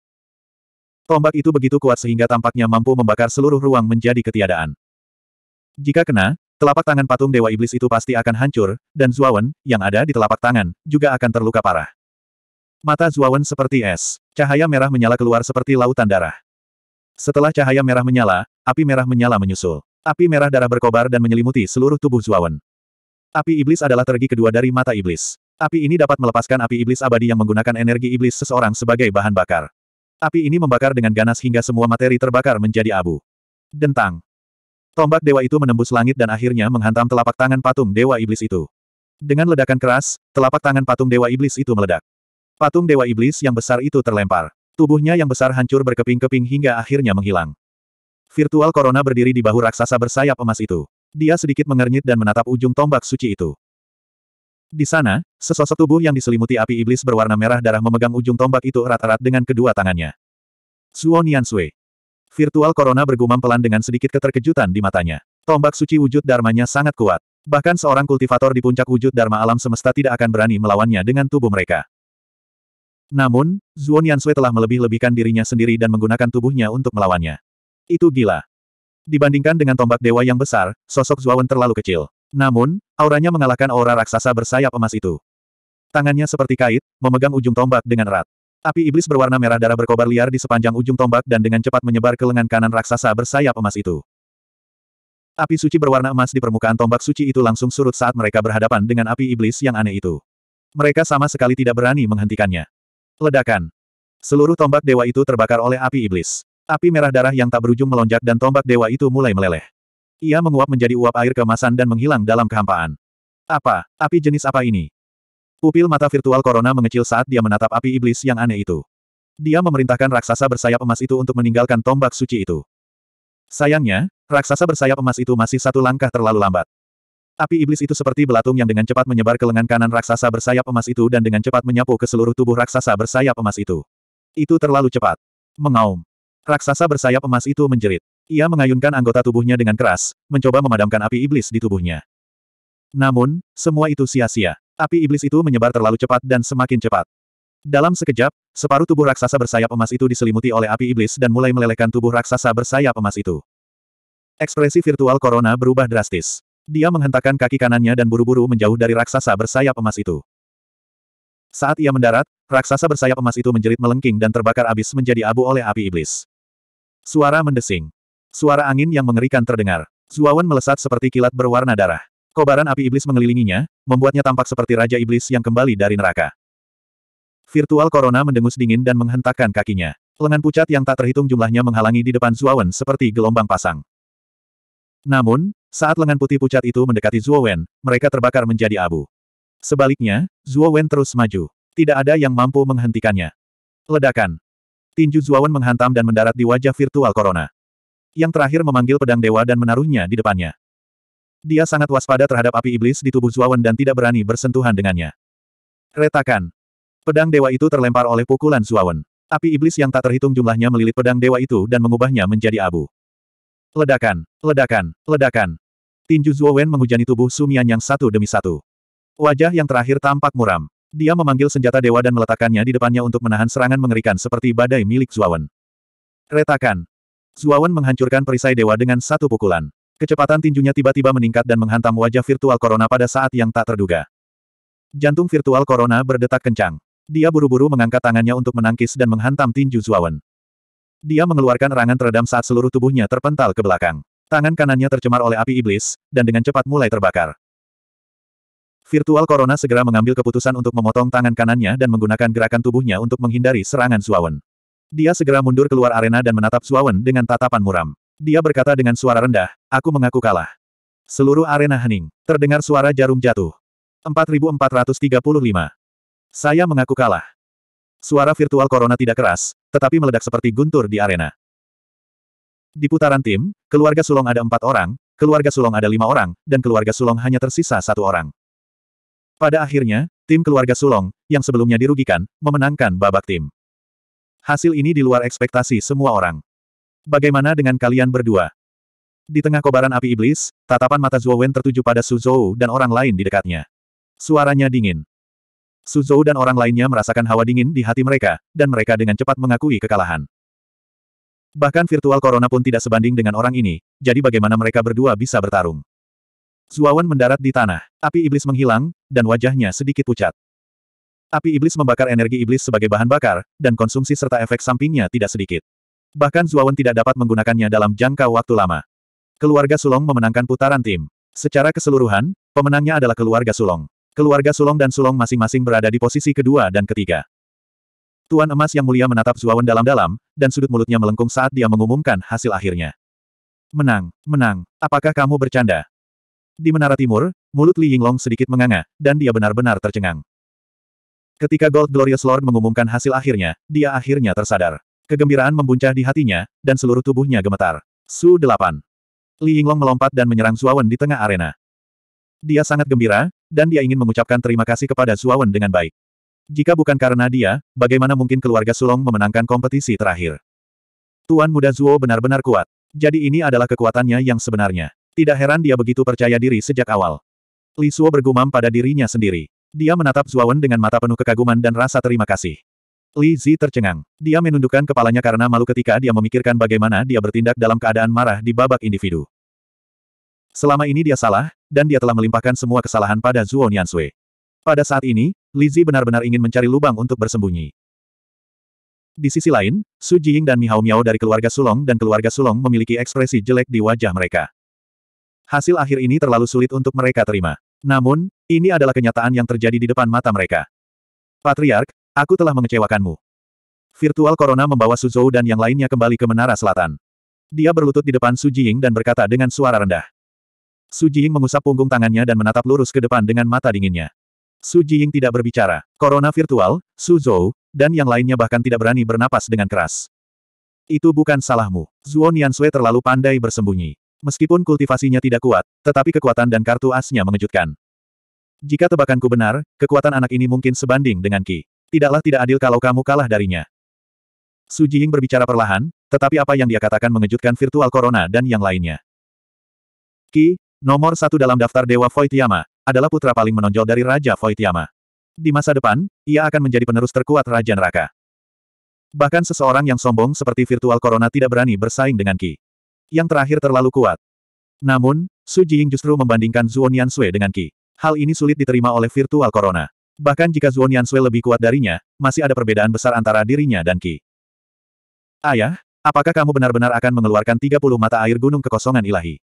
Tombak itu begitu kuat sehingga tampaknya mampu membakar seluruh ruang menjadi ketiadaan. Jika kena, telapak tangan patung Dewa Iblis itu pasti akan hancur, dan Zuawan, yang ada di telapak tangan, juga akan terluka parah. Mata Zuawan seperti es. Cahaya merah menyala keluar seperti lautan darah. Setelah cahaya merah menyala, api merah menyala menyusul. Api merah darah berkobar dan menyelimuti seluruh tubuh Zuawan. Api iblis adalah tergi kedua dari mata iblis. Api ini dapat melepaskan api iblis abadi yang menggunakan energi iblis seseorang sebagai bahan bakar. Api ini membakar dengan ganas hingga semua materi terbakar menjadi abu. Dentang. Tombak dewa itu menembus langit dan akhirnya menghantam telapak tangan patung dewa iblis itu. Dengan ledakan keras, telapak tangan patung dewa iblis itu meledak. Patung dewa iblis yang besar itu terlempar. Tubuhnya yang besar hancur berkeping-keping hingga akhirnya menghilang. Virtual Corona berdiri di bahu raksasa bersayap emas itu. Dia sedikit mengernyit dan menatap ujung tombak suci itu. Di sana, sesosok tubuh yang diselimuti api iblis berwarna merah darah memegang ujung tombak itu erat-erat dengan kedua tangannya. Suo Nian Sui. Virtual Corona bergumam pelan dengan sedikit keterkejutan di matanya. Tombak suci wujud dharmanya sangat kuat. Bahkan seorang kultivator di puncak wujud dharma alam semesta tidak akan berani melawannya dengan tubuh mereka. Namun, Zuan Yansui telah melebih-lebihkan dirinya sendiri dan menggunakan tubuhnya untuk melawannya. Itu gila. Dibandingkan dengan tombak dewa yang besar, sosok Zuawan terlalu kecil. Namun, auranya mengalahkan aura raksasa bersayap emas itu. Tangannya seperti kait, memegang ujung tombak dengan erat. Api iblis berwarna merah darah berkobar liar di sepanjang ujung tombak dan dengan cepat menyebar ke lengan kanan raksasa bersayap emas itu. Api suci berwarna emas di permukaan tombak suci itu langsung surut saat mereka berhadapan dengan api iblis yang aneh itu. Mereka sama sekali tidak berani menghentikannya. Ledakan. Seluruh tombak dewa itu terbakar oleh api iblis. Api merah darah yang tak berujung melonjak dan tombak dewa itu mulai meleleh. Ia menguap menjadi uap air kemasan dan menghilang dalam kehampaan. Apa? Api jenis apa ini? Pupil mata virtual Corona mengecil saat dia menatap api iblis yang aneh itu. Dia memerintahkan raksasa bersayap emas itu untuk meninggalkan tombak suci itu. Sayangnya, raksasa bersayap emas itu masih satu langkah terlalu lambat. Api iblis itu seperti belatung yang dengan cepat menyebar ke lengan kanan raksasa bersayap emas itu dan dengan cepat menyapu ke seluruh tubuh raksasa bersayap emas itu. Itu terlalu cepat. Mengaum. Raksasa bersayap emas itu menjerit. Ia mengayunkan anggota tubuhnya dengan keras, mencoba memadamkan api iblis di tubuhnya. Namun, semua itu sia-sia. Api iblis itu menyebar terlalu cepat dan semakin cepat. Dalam sekejap, separuh tubuh raksasa bersayap emas itu diselimuti oleh api iblis dan mulai melelehkan tubuh raksasa bersayap emas itu. Ekspresi virtual Corona berubah drastis. Dia menghentakkan kaki kanannya dan buru-buru menjauh dari raksasa bersayap emas itu. Saat ia mendarat, raksasa bersayap emas itu menjerit melengking dan terbakar abis menjadi abu oleh api iblis. Suara mendesing. Suara angin yang mengerikan terdengar. Zuawan melesat seperti kilat berwarna darah. Kobaran api iblis mengelilinginya, membuatnya tampak seperti Raja Iblis yang kembali dari neraka. Virtual Corona mendengus dingin dan menghentakkan kakinya. Lengan pucat yang tak terhitung jumlahnya menghalangi di depan Zuowen seperti gelombang pasang. Namun, saat lengan putih pucat itu mendekati Zuowen, mereka terbakar menjadi abu. Sebaliknya, Zuowen terus maju. Tidak ada yang mampu menghentikannya. Ledakan. Tinju Zuowen menghantam dan mendarat di wajah virtual Corona. Yang terakhir memanggil pedang dewa dan menaruhnya di depannya. Dia sangat waspada terhadap api iblis di tubuh Zuawan dan tidak berani bersentuhan dengannya. Retakan. Pedang dewa itu terlempar oleh pukulan Zuawan. Api iblis yang tak terhitung jumlahnya melilit pedang dewa itu dan mengubahnya menjadi abu. Ledakan, ledakan, ledakan. Tinju Zuowen menghujani tubuh Sumian yang satu demi satu. Wajah yang terakhir tampak muram. Dia memanggil senjata dewa dan meletakkannya di depannya untuk menahan serangan mengerikan seperti badai milik Zuowen. Retakan. Zuowen menghancurkan perisai dewa dengan satu pukulan. Kecepatan tinjunya tiba-tiba meningkat dan menghantam wajah virtual Corona pada saat yang tak terduga. Jantung virtual Corona berdetak kencang. Dia buru-buru mengangkat tangannya untuk menangkis dan menghantam tinju Zuawan. Dia mengeluarkan erangan teredam saat seluruh tubuhnya terpental ke belakang. Tangan kanannya tercemar oleh api iblis, dan dengan cepat mulai terbakar. Virtual Corona segera mengambil keputusan untuk memotong tangan kanannya dan menggunakan gerakan tubuhnya untuk menghindari serangan Zuawan. Dia segera mundur keluar arena dan menatap Zuawan dengan tatapan muram. Dia berkata dengan suara rendah, aku mengaku kalah. Seluruh arena hening. Terdengar suara jarum jatuh. 4435. Saya mengaku kalah. Suara virtual corona tidak keras, tetapi meledak seperti guntur di arena. Di putaran tim, keluarga Sulong ada empat orang, keluarga Sulong ada lima orang, dan keluarga Sulong hanya tersisa satu orang. Pada akhirnya, tim keluarga Sulong, yang sebelumnya dirugikan, memenangkan babak tim. Hasil ini di luar ekspektasi semua orang. Bagaimana dengan kalian berdua? Di tengah kobaran api iblis, tatapan mata Zhou Wen tertuju pada Su Zhou dan orang lain di dekatnya. Suaranya dingin. Su Zhou dan orang lainnya merasakan hawa dingin di hati mereka, dan mereka dengan cepat mengakui kekalahan. Bahkan virtual corona pun tidak sebanding dengan orang ini, jadi bagaimana mereka berdua bisa bertarung? Zuawan mendarat di tanah, api iblis menghilang, dan wajahnya sedikit pucat. Api iblis membakar energi iblis sebagai bahan bakar, dan konsumsi serta efek sampingnya tidak sedikit. Bahkan Zuawan tidak dapat menggunakannya dalam jangka waktu lama. Keluarga Sulong memenangkan putaran tim. Secara keseluruhan, pemenangnya adalah keluarga Sulong. Keluarga Sulong dan Sulong masing-masing berada di posisi kedua dan ketiga. Tuan Emas Yang Mulia menatap Zuawan dalam-dalam, dan sudut mulutnya melengkung saat dia mengumumkan hasil akhirnya. Menang, menang, apakah kamu bercanda? Di Menara Timur, mulut Li Yinglong sedikit menganga, dan dia benar-benar tercengang. Ketika Gold Glorious Lord mengumumkan hasil akhirnya, dia akhirnya tersadar. Kegembiraan membuncah di hatinya, dan seluruh tubuhnya gemetar. Su 8. Li Yinglong melompat dan menyerang Zuawan di tengah arena. Dia sangat gembira, dan dia ingin mengucapkan terima kasih kepada Zuawan dengan baik. Jika bukan karena dia, bagaimana mungkin keluarga Sulong memenangkan kompetisi terakhir? Tuan muda Zuo benar-benar kuat. Jadi ini adalah kekuatannya yang sebenarnya. Tidak heran dia begitu percaya diri sejak awal. Li Suo bergumam pada dirinya sendiri. Dia menatap Zuawan dengan mata penuh kekaguman dan rasa terima kasih. Li Zi tercengang. Dia menundukkan kepalanya karena malu ketika dia memikirkan bagaimana dia bertindak dalam keadaan marah di babak individu. Selama ini dia salah, dan dia telah melimpahkan semua kesalahan pada Zhuo Niansui. Pada saat ini, Li Zi benar-benar ingin mencari lubang untuk bersembunyi. Di sisi lain, Su Jiying dan Mihao Miao dari keluarga Sulong dan keluarga Sulong memiliki ekspresi jelek di wajah mereka. Hasil akhir ini terlalu sulit untuk mereka terima. Namun, ini adalah kenyataan yang terjadi di depan mata mereka. Patriark, Aku telah mengecewakanmu. Virtual Corona membawa Suzhou dan yang lainnya kembali ke Menara Selatan. Dia berlutut di depan Su Jing dan berkata dengan suara rendah. Su Jing mengusap punggung tangannya dan menatap lurus ke depan dengan mata dinginnya. Su Jing tidak berbicara. Corona virtual, Suzhou, dan yang lainnya bahkan tidak berani bernapas dengan keras. Itu bukan salahmu. Zhuo Niansui terlalu pandai bersembunyi. Meskipun kultivasinya tidak kuat, tetapi kekuatan dan kartu asnya mengejutkan. Jika tebakanku benar, kekuatan anak ini mungkin sebanding dengan Ki. Tidaklah tidak adil kalau kamu kalah darinya. Su Jiying berbicara perlahan, tetapi apa yang dia katakan mengejutkan Virtual Corona dan yang lainnya. Ki, nomor satu dalam daftar Dewa Yama, adalah putra paling menonjol dari Raja Yama. Di masa depan, ia akan menjadi penerus terkuat Raja Neraka. Bahkan seseorang yang sombong seperti Virtual Corona tidak berani bersaing dengan Ki. Yang terakhir terlalu kuat. Namun, Su Jiying justru membandingkan Zhuonian Sui dengan Ki. Hal ini sulit diterima oleh Virtual Corona. Bahkan jika Zuo Niansui lebih kuat darinya, masih ada perbedaan besar antara dirinya dan Qi. Ayah, apakah kamu benar-benar akan mengeluarkan 30 mata air gunung kekosongan ilahi?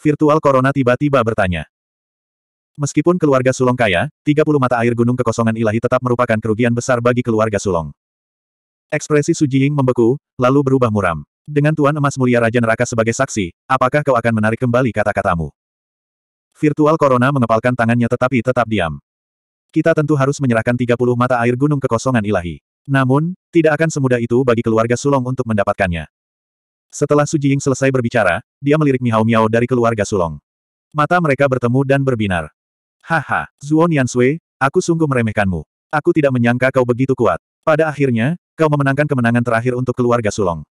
Virtual Corona tiba-tiba bertanya. Meskipun keluarga Sulong kaya, 30 mata air gunung kekosongan ilahi tetap merupakan kerugian besar bagi keluarga Sulong. Ekspresi Su Jiying membeku, lalu berubah muram. Dengan Tuan Emas Mulia Raja Neraka sebagai saksi, apakah kau akan menarik kembali kata-katamu? Virtual Corona mengepalkan tangannya tetapi tetap diam kita tentu harus menyerahkan 30 mata air gunung kekosongan ilahi. Namun, tidak akan semudah itu bagi keluarga Sulong untuk mendapatkannya. Setelah Su Jiying selesai berbicara, dia melirik Miao Miao dari keluarga Sulong. Mata mereka bertemu dan berbinar. Haha, Zuo Sui, aku sungguh meremehkanmu. Aku tidak menyangka kau begitu kuat. Pada akhirnya, kau memenangkan kemenangan terakhir untuk keluarga Sulong.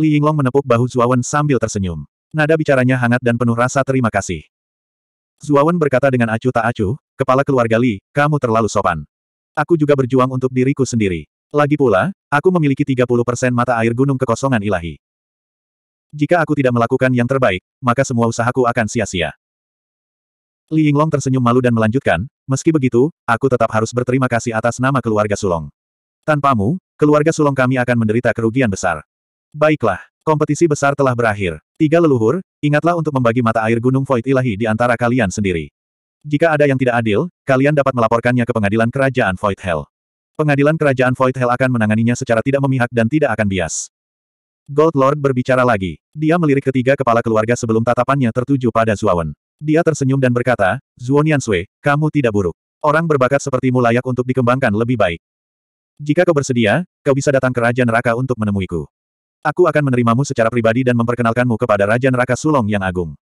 Li Yinglong menepuk bahu Zuawan sambil tersenyum. Nada bicaranya hangat dan penuh rasa terima kasih. Zuawan berkata dengan acuh tak acuh, kepala keluarga Li, kamu terlalu sopan. Aku juga berjuang untuk diriku sendiri. Lagi pula, aku memiliki 30% mata air gunung kekosongan ilahi. Jika aku tidak melakukan yang terbaik, maka semua usahaku akan sia-sia. Li Yinglong tersenyum malu dan melanjutkan, meski begitu, aku tetap harus berterima kasih atas nama keluarga Sulong. Tanpamu, keluarga Sulong kami akan menderita kerugian besar. Baiklah, kompetisi besar telah berakhir. Tiga leluhur, ingatlah untuk membagi mata air gunung void ilahi di antara kalian sendiri. Jika ada yang tidak adil, kalian dapat melaporkannya ke pengadilan kerajaan Void Hell. Pengadilan kerajaan Void Hell akan menanganinya secara tidak memihak dan tidak akan bias. Gold Lord berbicara lagi. Dia melirik ketiga kepala keluarga sebelum tatapannya tertuju pada Zuawan. Dia tersenyum dan berkata, Zuo Sui, kamu tidak buruk. Orang berbakat sepertimu layak untuk dikembangkan lebih baik. Jika kau bersedia, kau bisa datang ke Raja Neraka untuk menemuiku. Aku akan menerimamu secara pribadi dan memperkenalkanmu kepada Raja Neraka Sulong yang agung.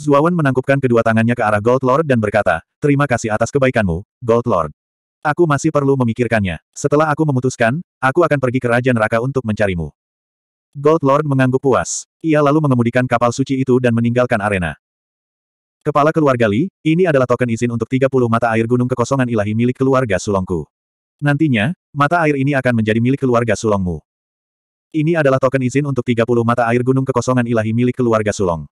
Zuawan menangkupkan kedua tangannya ke arah Gold Lord dan berkata, terima kasih atas kebaikanmu, Gold Lord. Aku masih perlu memikirkannya. Setelah aku memutuskan, aku akan pergi ke Raja Neraka untuk mencarimu. Gold Lord mengangguk puas. Ia lalu mengemudikan kapal suci itu dan meninggalkan arena. Kepala keluarga Li, ini adalah token izin untuk 30 mata air gunung kekosongan ilahi milik keluarga Sulongku. Nantinya, mata air ini akan menjadi milik keluarga Sulongmu. Ini adalah token izin untuk 30 mata air gunung kekosongan ilahi milik keluarga Sulong.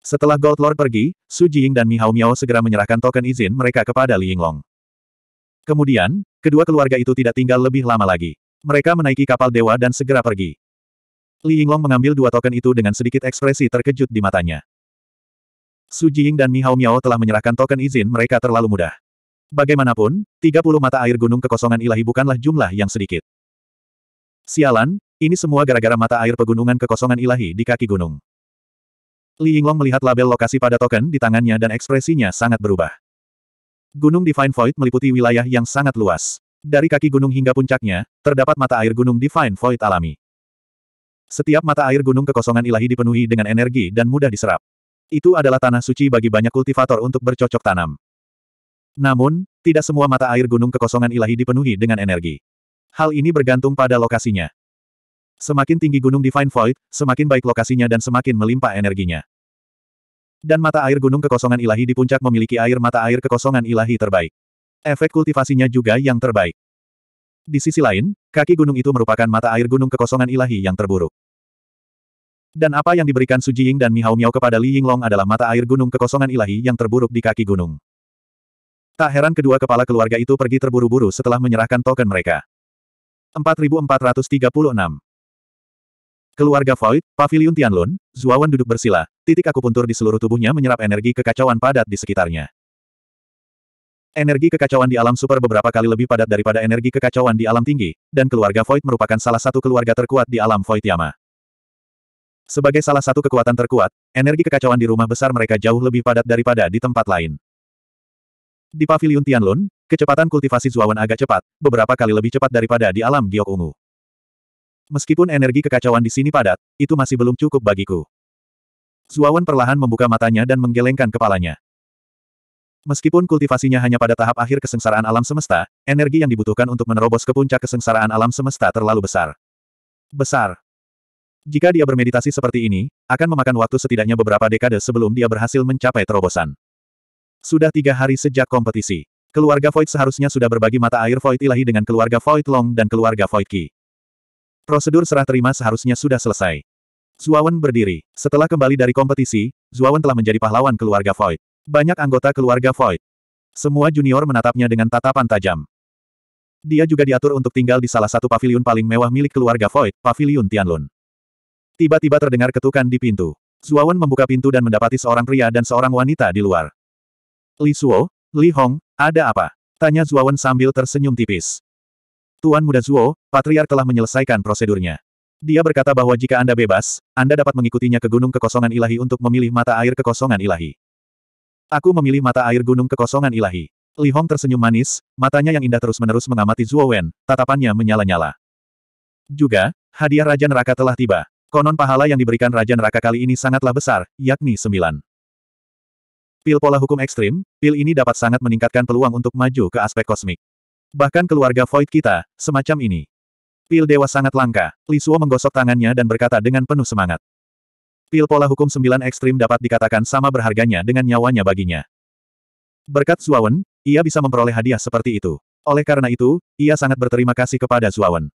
Setelah Gold Lord pergi, Su Jing dan Mi Hao Miao segera menyerahkan token izin mereka kepada Li Yinglong. Kemudian, kedua keluarga itu tidak tinggal lebih lama lagi. Mereka menaiki kapal dewa dan segera pergi. Li Yinglong mengambil dua token itu dengan sedikit ekspresi terkejut di matanya. Su Jing dan Mi Hao Miao telah menyerahkan token izin mereka terlalu mudah. Bagaimanapun, 30 mata air gunung kekosongan ilahi bukanlah jumlah yang sedikit. Sialan, ini semua gara-gara mata air pegunungan kekosongan ilahi di kaki gunung. Li Yinglong melihat label lokasi pada token di tangannya dan ekspresinya sangat berubah. Gunung Divine Void meliputi wilayah yang sangat luas. Dari kaki gunung hingga puncaknya, terdapat mata air gunung Divine Void alami. Setiap mata air gunung kekosongan ilahi dipenuhi dengan energi dan mudah diserap. Itu adalah tanah suci bagi banyak kultivator untuk bercocok tanam. Namun, tidak semua mata air gunung kekosongan ilahi dipenuhi dengan energi. Hal ini bergantung pada lokasinya. Semakin tinggi gunung Divine Void, semakin baik lokasinya dan semakin melimpah energinya. Dan mata air gunung kekosongan ilahi di puncak memiliki air mata air kekosongan ilahi terbaik. Efek kultivasinya juga yang terbaik. Di sisi lain, kaki gunung itu merupakan mata air gunung kekosongan ilahi yang terburuk. Dan apa yang diberikan Su Jiying dan Mihao Miao kepada Li Yinglong adalah mata air gunung kekosongan ilahi yang terburuk di kaki gunung. Tak heran kedua kepala keluarga itu pergi terburu-buru setelah menyerahkan token mereka. 4436 Keluarga Void, Pavilion Tianlun, Zuawan duduk bersila, titik akupuntur di seluruh tubuhnya menyerap energi kekacauan padat di sekitarnya. Energi kekacauan di alam super beberapa kali lebih padat daripada energi kekacauan di alam tinggi, dan keluarga Void merupakan salah satu keluarga terkuat di alam Void Yama. Sebagai salah satu kekuatan terkuat, energi kekacauan di rumah besar mereka jauh lebih padat daripada di tempat lain. Di Pavilion Tianlun, kecepatan kultivasi Zuawan agak cepat, beberapa kali lebih cepat daripada di alam giok ungu. Meskipun energi kekacauan di sini padat, itu masih belum cukup bagiku. Zuawan perlahan membuka matanya dan menggelengkan kepalanya. Meskipun kultivasinya hanya pada tahap akhir kesengsaraan alam semesta, energi yang dibutuhkan untuk menerobos ke puncak kesengsaraan alam semesta terlalu besar. Besar. Jika dia bermeditasi seperti ini, akan memakan waktu setidaknya beberapa dekade sebelum dia berhasil mencapai terobosan. Sudah tiga hari sejak kompetisi. Keluarga Void seharusnya sudah berbagi mata air Void ilahi dengan keluarga Void Long dan keluarga Void Ki. Prosedur serah terima seharusnya sudah selesai. Zuawan berdiri. Setelah kembali dari kompetisi, Zuawan telah menjadi pahlawan keluarga Void. Banyak anggota keluarga Void. Semua junior menatapnya dengan tatapan tajam. Dia juga diatur untuk tinggal di salah satu pavilion paling mewah milik keluarga Void, Pavilion Tianlun. Tiba-tiba terdengar ketukan di pintu. Zuawan membuka pintu dan mendapati seorang pria dan seorang wanita di luar. Li Suo, Li Hong, ada apa? Tanya Zuawan sambil tersenyum tipis. Tuan Muda Zuo, Patriar telah menyelesaikan prosedurnya. Dia berkata bahwa jika Anda bebas, Anda dapat mengikutinya ke Gunung Kekosongan Ilahi untuk memilih mata air kekosongan ilahi. Aku memilih mata air Gunung Kekosongan Ilahi. Li Hong tersenyum manis, matanya yang indah terus-menerus mengamati Zuo Wen, tatapannya menyala-nyala. Juga, hadiah Raja Neraka telah tiba. Konon pahala yang diberikan Raja Neraka kali ini sangatlah besar, yakni sembilan. Pil pola hukum ekstrim, pil ini dapat sangat meningkatkan peluang untuk maju ke aspek kosmik. Bahkan keluarga Void kita, semacam ini. Pil dewa sangat langka. Li Lisuo menggosok tangannya dan berkata dengan penuh semangat. Pil pola hukum sembilan ekstrim dapat dikatakan sama berharganya dengan nyawanya baginya. Berkat Zuawan, ia bisa memperoleh hadiah seperti itu. Oleh karena itu, ia sangat berterima kasih kepada Zuawan.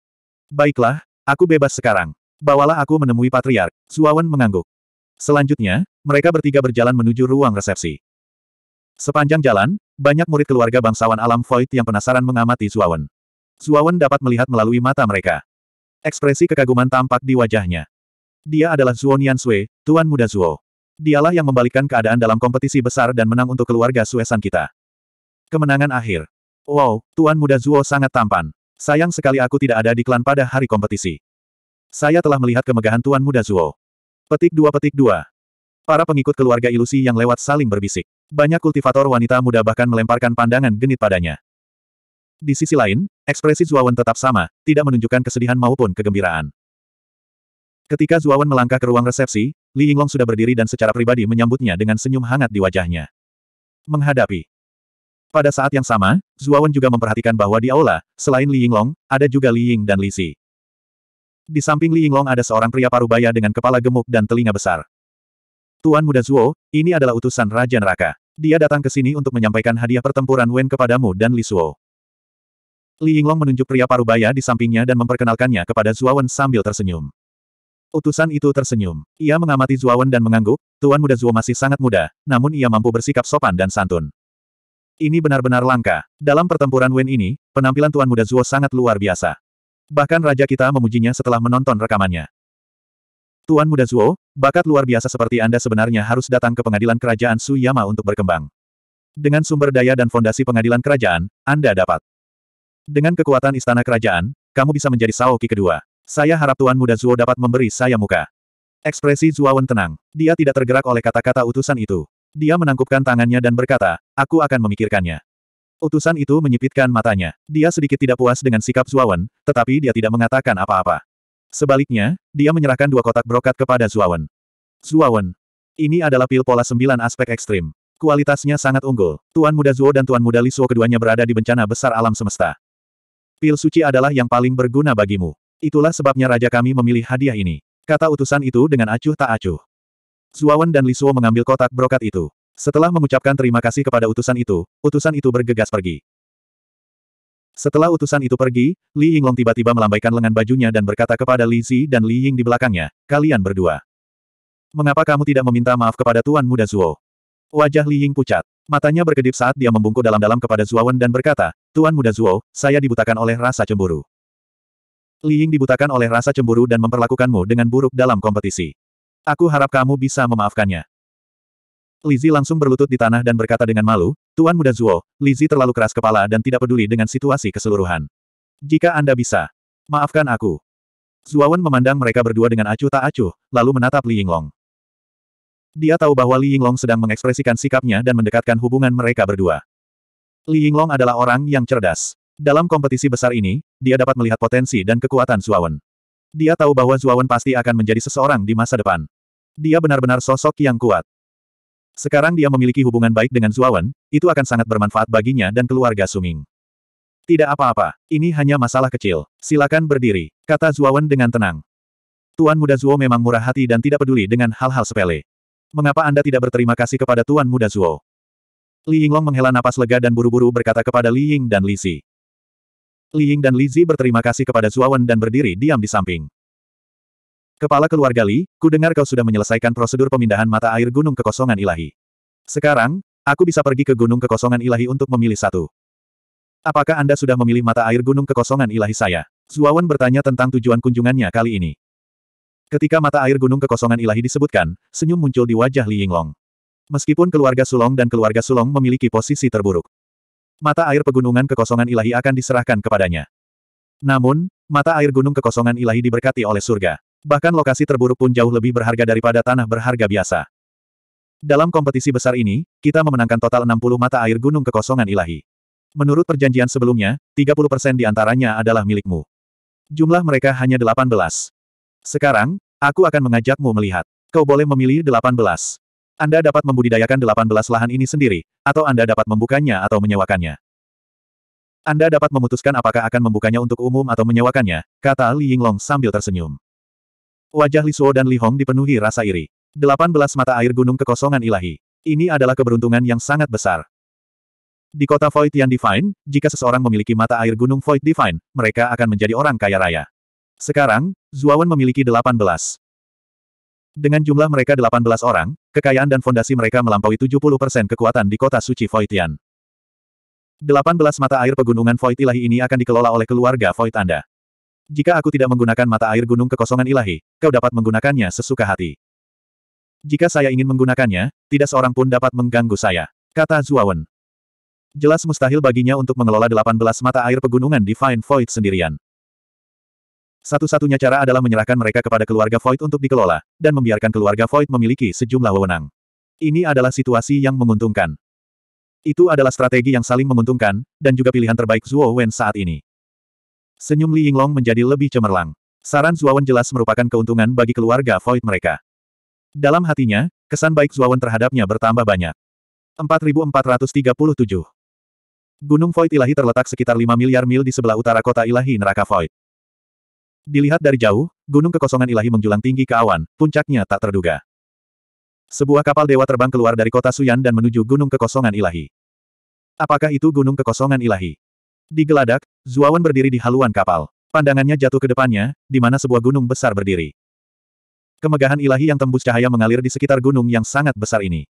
Baiklah, aku bebas sekarang. Bawalah aku menemui Patriark. Zuawan mengangguk. Selanjutnya, mereka bertiga berjalan menuju ruang resepsi. Sepanjang jalan, banyak murid keluarga bangsawan alam Void yang penasaran mengamati Zuawan. Zuawan dapat melihat melalui mata mereka. Ekspresi kekaguman tampak di wajahnya. Dia adalah Zuo Sui, Tuan Muda Zuo. Dialah yang membalikkan keadaan dalam kompetisi besar dan menang untuk keluarga Suesan kita. Kemenangan akhir. Wow, Tuan Muda Zuo sangat tampan. Sayang sekali aku tidak ada di klan pada hari kompetisi. Saya telah melihat kemegahan Tuan Muda Zuo. Petik dua petik dua. Para pengikut keluarga ilusi yang lewat saling berbisik. Banyak kultivator wanita muda bahkan melemparkan pandangan genit padanya. Di sisi lain, ekspresi Zuawan tetap sama, tidak menunjukkan kesedihan maupun kegembiraan. Ketika Zuawan melangkah ke ruang resepsi, Li Yinglong sudah berdiri dan secara pribadi menyambutnya dengan senyum hangat di wajahnya. Menghadapi. Pada saat yang sama, Zuawan juga memperhatikan bahwa di aula, selain Li Yinglong, ada juga Li Ying dan Li Si. Di samping Li Yinglong ada seorang pria parubaya dengan kepala gemuk dan telinga besar. Tuan Muda Zuo, ini adalah utusan Raja Neraka. Dia datang ke sini untuk menyampaikan hadiah pertempuran Wen kepadamu dan Li Suo. Li Yinglong menunjuk pria parubaya di sampingnya dan memperkenalkannya kepada Zuawan sambil tersenyum. Utusan itu tersenyum. Ia mengamati Zuawan dan mengangguk, Tuan Muda Zuo masih sangat muda, namun ia mampu bersikap sopan dan santun. Ini benar-benar langka. Dalam pertempuran Wen ini, penampilan Tuan Muda Zuo sangat luar biasa. Bahkan Raja kita memujinya setelah menonton rekamannya. Tuan Muda Zuo, Bakat luar biasa seperti Anda sebenarnya harus datang ke pengadilan kerajaan Suyama untuk berkembang. Dengan sumber daya dan fondasi pengadilan kerajaan, Anda dapat. Dengan kekuatan istana kerajaan, kamu bisa menjadi Saoki kedua. Saya harap Tuan Muda Zuo dapat memberi saya muka. Ekspresi Zuawan tenang. Dia tidak tergerak oleh kata-kata utusan itu. Dia menangkupkan tangannya dan berkata, aku akan memikirkannya. Utusan itu menyipitkan matanya. Dia sedikit tidak puas dengan sikap Zuawan, tetapi dia tidak mengatakan apa-apa. Sebaliknya, dia menyerahkan dua kotak brokat kepada Zuawan. Zuawan. Ini adalah pil pola sembilan aspek ekstrim. Kualitasnya sangat unggul. Tuan Muda Zuo dan Tuan Muda Lisuo keduanya berada di bencana besar alam semesta. Pil suci adalah yang paling berguna bagimu. Itulah sebabnya raja kami memilih hadiah ini. Kata utusan itu dengan acuh tak acuh. Zuawan dan Lisuo mengambil kotak brokat itu. Setelah mengucapkan terima kasih kepada utusan itu, utusan itu bergegas pergi. Setelah utusan itu pergi, Li Yinglong tiba-tiba melambaikan lengan bajunya dan berkata kepada Li Zi dan Li Ying di belakangnya, kalian berdua. Mengapa kamu tidak meminta maaf kepada Tuan Muda Zuo? Wajah Li Ying pucat. Matanya berkedip saat dia membungkuk dalam-dalam kepada Wen dan berkata, Tuan Muda Zuo, saya dibutakan oleh rasa cemburu. Li Ying dibutakan oleh rasa cemburu dan memperlakukanmu dengan buruk dalam kompetisi. Aku harap kamu bisa memaafkannya. Lizzie langsung berlutut di tanah dan berkata dengan malu, Tuan Muda Zuo, Lizzie terlalu keras kepala dan tidak peduli dengan situasi keseluruhan. Jika Anda bisa, maafkan aku. Zuawan memandang mereka berdua dengan acuh tak acuh, lalu menatap Li Yinglong. Dia tahu bahwa Li Yinglong sedang mengekspresikan sikapnya dan mendekatkan hubungan mereka berdua. Li Yinglong adalah orang yang cerdas. Dalam kompetisi besar ini, dia dapat melihat potensi dan kekuatan Zuawan. Dia tahu bahwa Zuawan pasti akan menjadi seseorang di masa depan. Dia benar-benar sosok yang kuat. Sekarang dia memiliki hubungan baik dengan Zuawan, itu akan sangat bermanfaat baginya dan keluarga Suming. Tidak apa-apa, ini hanya masalah kecil. Silakan berdiri, kata Zuawan dengan tenang. Tuan Muda Zuo memang murah hati dan tidak peduli dengan hal-hal sepele. Mengapa Anda tidak berterima kasih kepada Tuan Muda Zuo? Li Yinglong menghela napas lega dan buru-buru berkata kepada Li Ying dan Li Zi. Li Ying dan Li Zi berterima kasih kepada Zuawan dan berdiri diam di samping. Kepala keluarga Li, ku dengar kau sudah menyelesaikan prosedur pemindahan mata air gunung kekosongan ilahi. Sekarang, aku bisa pergi ke gunung kekosongan ilahi untuk memilih satu. Apakah Anda sudah memilih mata air gunung kekosongan ilahi saya? Zuawan bertanya tentang tujuan kunjungannya kali ini. Ketika mata air gunung kekosongan ilahi disebutkan, senyum muncul di wajah Li Yinglong. Meskipun keluarga Sulong dan keluarga Sulong memiliki posisi terburuk. Mata air pegunungan kekosongan ilahi akan diserahkan kepadanya. Namun, mata air gunung kekosongan ilahi diberkati oleh surga. Bahkan lokasi terburuk pun jauh lebih berharga daripada tanah berharga biasa. Dalam kompetisi besar ini, kita memenangkan total 60 mata air gunung kekosongan ilahi. Menurut perjanjian sebelumnya, 30% di antaranya adalah milikmu. Jumlah mereka hanya 18. Sekarang, aku akan mengajakmu melihat. Kau boleh memilih 18. Anda dapat membudidayakan 18 lahan ini sendiri, atau Anda dapat membukanya atau menyewakannya. Anda dapat memutuskan apakah akan membukanya untuk umum atau menyewakannya, kata Li Yinglong sambil tersenyum. Wajah Li Suo dan Li Hong dipenuhi rasa iri. Delapan mata air gunung kekosongan ilahi. Ini adalah keberuntungan yang sangat besar. Di kota Void yang Divine, jika seseorang memiliki mata air gunung Void Divine, mereka akan menjadi orang kaya raya. Sekarang, Zuawan memiliki delapan belas. Dengan jumlah mereka 18 orang, kekayaan dan fondasi mereka melampaui 70% kekuatan di kota suci Voitian. 18 mata air pegunungan Void ilahi ini akan dikelola oleh keluarga Void Anda. Jika aku tidak menggunakan mata air gunung kekosongan ilahi, kau dapat menggunakannya sesuka hati. Jika saya ingin menggunakannya, tidak seorang pun dapat mengganggu saya, kata Zuawan. Jelas mustahil baginya untuk mengelola 18 mata air pegunungan di Fine Void sendirian. Satu-satunya cara adalah menyerahkan mereka kepada keluarga Void untuk dikelola, dan membiarkan keluarga Void memiliki sejumlah wewenang. Ini adalah situasi yang menguntungkan. Itu adalah strategi yang saling menguntungkan, dan juga pilihan terbaik Zuo Wen saat ini. Senyum Li Yinglong menjadi lebih cemerlang. Saran Zuawan jelas merupakan keuntungan bagi keluarga Void mereka. Dalam hatinya, kesan baik Zuawan terhadapnya bertambah banyak. 4437 Gunung Void Ilahi terletak sekitar 5 miliar mil di sebelah utara kota Ilahi Neraka Void. Dilihat dari jauh, gunung kekosongan ilahi menjulang tinggi ke awan, puncaknya tak terduga. Sebuah kapal dewa terbang keluar dari kota Suyan dan menuju gunung kekosongan ilahi. Apakah itu gunung kekosongan ilahi? Di geladak, Zuawan berdiri di haluan kapal. Pandangannya jatuh ke depannya, di mana sebuah gunung besar berdiri. Kemegahan ilahi yang tembus cahaya mengalir di sekitar gunung yang sangat besar ini.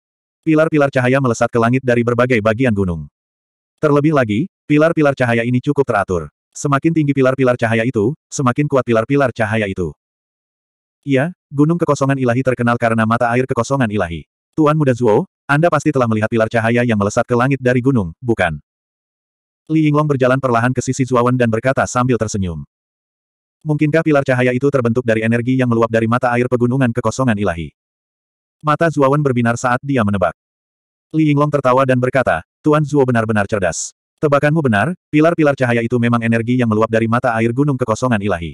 Pilar-pilar cahaya melesat ke langit dari berbagai bagian gunung. Terlebih lagi, pilar-pilar cahaya ini cukup teratur. Semakin tinggi pilar-pilar cahaya itu, semakin kuat pilar-pilar cahaya itu. Iya, Gunung Kekosongan Ilahi terkenal karena mata air kekosongan ilahi. Tuan Muda Zuo, Anda pasti telah melihat pilar cahaya yang melesat ke langit dari gunung, bukan? Li Yinglong berjalan perlahan ke sisi Zuawan dan berkata sambil tersenyum. Mungkinkah pilar cahaya itu terbentuk dari energi yang meluap dari mata air pegunungan kekosongan ilahi? Mata Zuawan berbinar saat dia menebak. Li Yinglong tertawa dan berkata, Tuan Zuo benar-benar cerdas. Tebakanmu benar, pilar-pilar cahaya itu memang energi yang meluap dari mata air gunung kekosongan ilahi.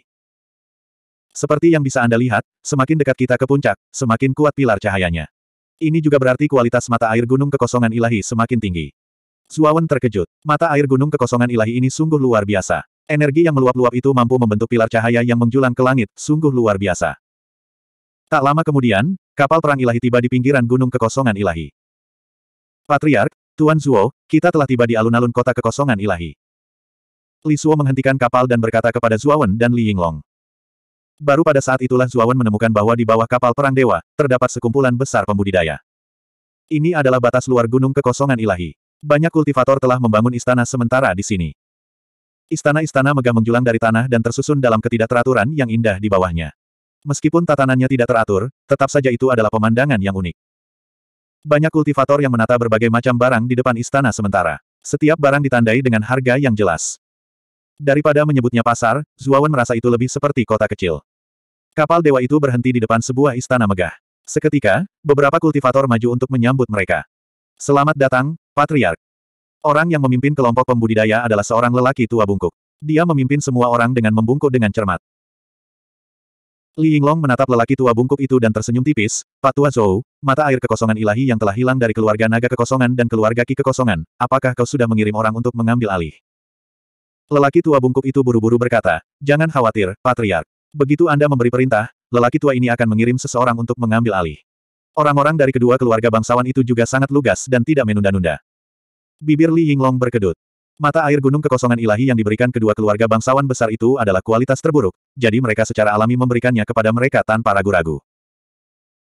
Seperti yang bisa Anda lihat, semakin dekat kita ke puncak, semakin kuat pilar cahayanya. Ini juga berarti kualitas mata air gunung kekosongan ilahi semakin tinggi. Suawan terkejut. Mata air gunung kekosongan ilahi ini sungguh luar biasa. Energi yang meluap-luap itu mampu membentuk pilar cahaya yang menjulang ke langit, sungguh luar biasa. Tak lama kemudian, kapal perang ilahi tiba di pinggiran gunung kekosongan ilahi. Patriark, Tuan Zuo, kita telah tiba di alun-alun kota kekosongan ilahi. Li Suo menghentikan kapal dan berkata kepada Zuawan dan Li Yinglong. Baru pada saat itulah Zuawan menemukan bahwa di bawah kapal perang dewa, terdapat sekumpulan besar pembudidaya. Ini adalah batas luar gunung kekosongan ilahi. Banyak kultivator telah membangun istana sementara di sini. Istana-istana megah menjulang dari tanah dan tersusun dalam ketidakteraturan yang indah di bawahnya. Meskipun tatanannya tidak teratur, tetap saja itu adalah pemandangan yang unik. Banyak kultivator yang menata berbagai macam barang di depan istana sementara. Setiap barang ditandai dengan harga yang jelas. Daripada menyebutnya pasar, Zuawan merasa itu lebih seperti kota kecil. Kapal dewa itu berhenti di depan sebuah istana megah. Seketika, beberapa kultivator maju untuk menyambut mereka. Selamat datang, Patriark. Orang yang memimpin kelompok pembudidaya adalah seorang lelaki tua bungkuk. Dia memimpin semua orang dengan membungkuk dengan cermat. Li Yinglong menatap lelaki tua bungkuk itu dan tersenyum tipis, Pak Tua Zhou, mata air kekosongan ilahi yang telah hilang dari keluarga naga kekosongan dan keluarga ki kekosongan, apakah kau sudah mengirim orang untuk mengambil alih? Lelaki tua bungkuk itu buru-buru berkata, jangan khawatir, Patriark. Begitu Anda memberi perintah, lelaki tua ini akan mengirim seseorang untuk mengambil alih. Orang-orang dari kedua keluarga bangsawan itu juga sangat lugas dan tidak menunda-nunda. Bibir Li Yinglong berkedut. Mata air gunung kekosongan ilahi yang diberikan kedua keluarga bangsawan besar itu adalah kualitas terburuk, jadi mereka secara alami memberikannya kepada mereka tanpa ragu-ragu.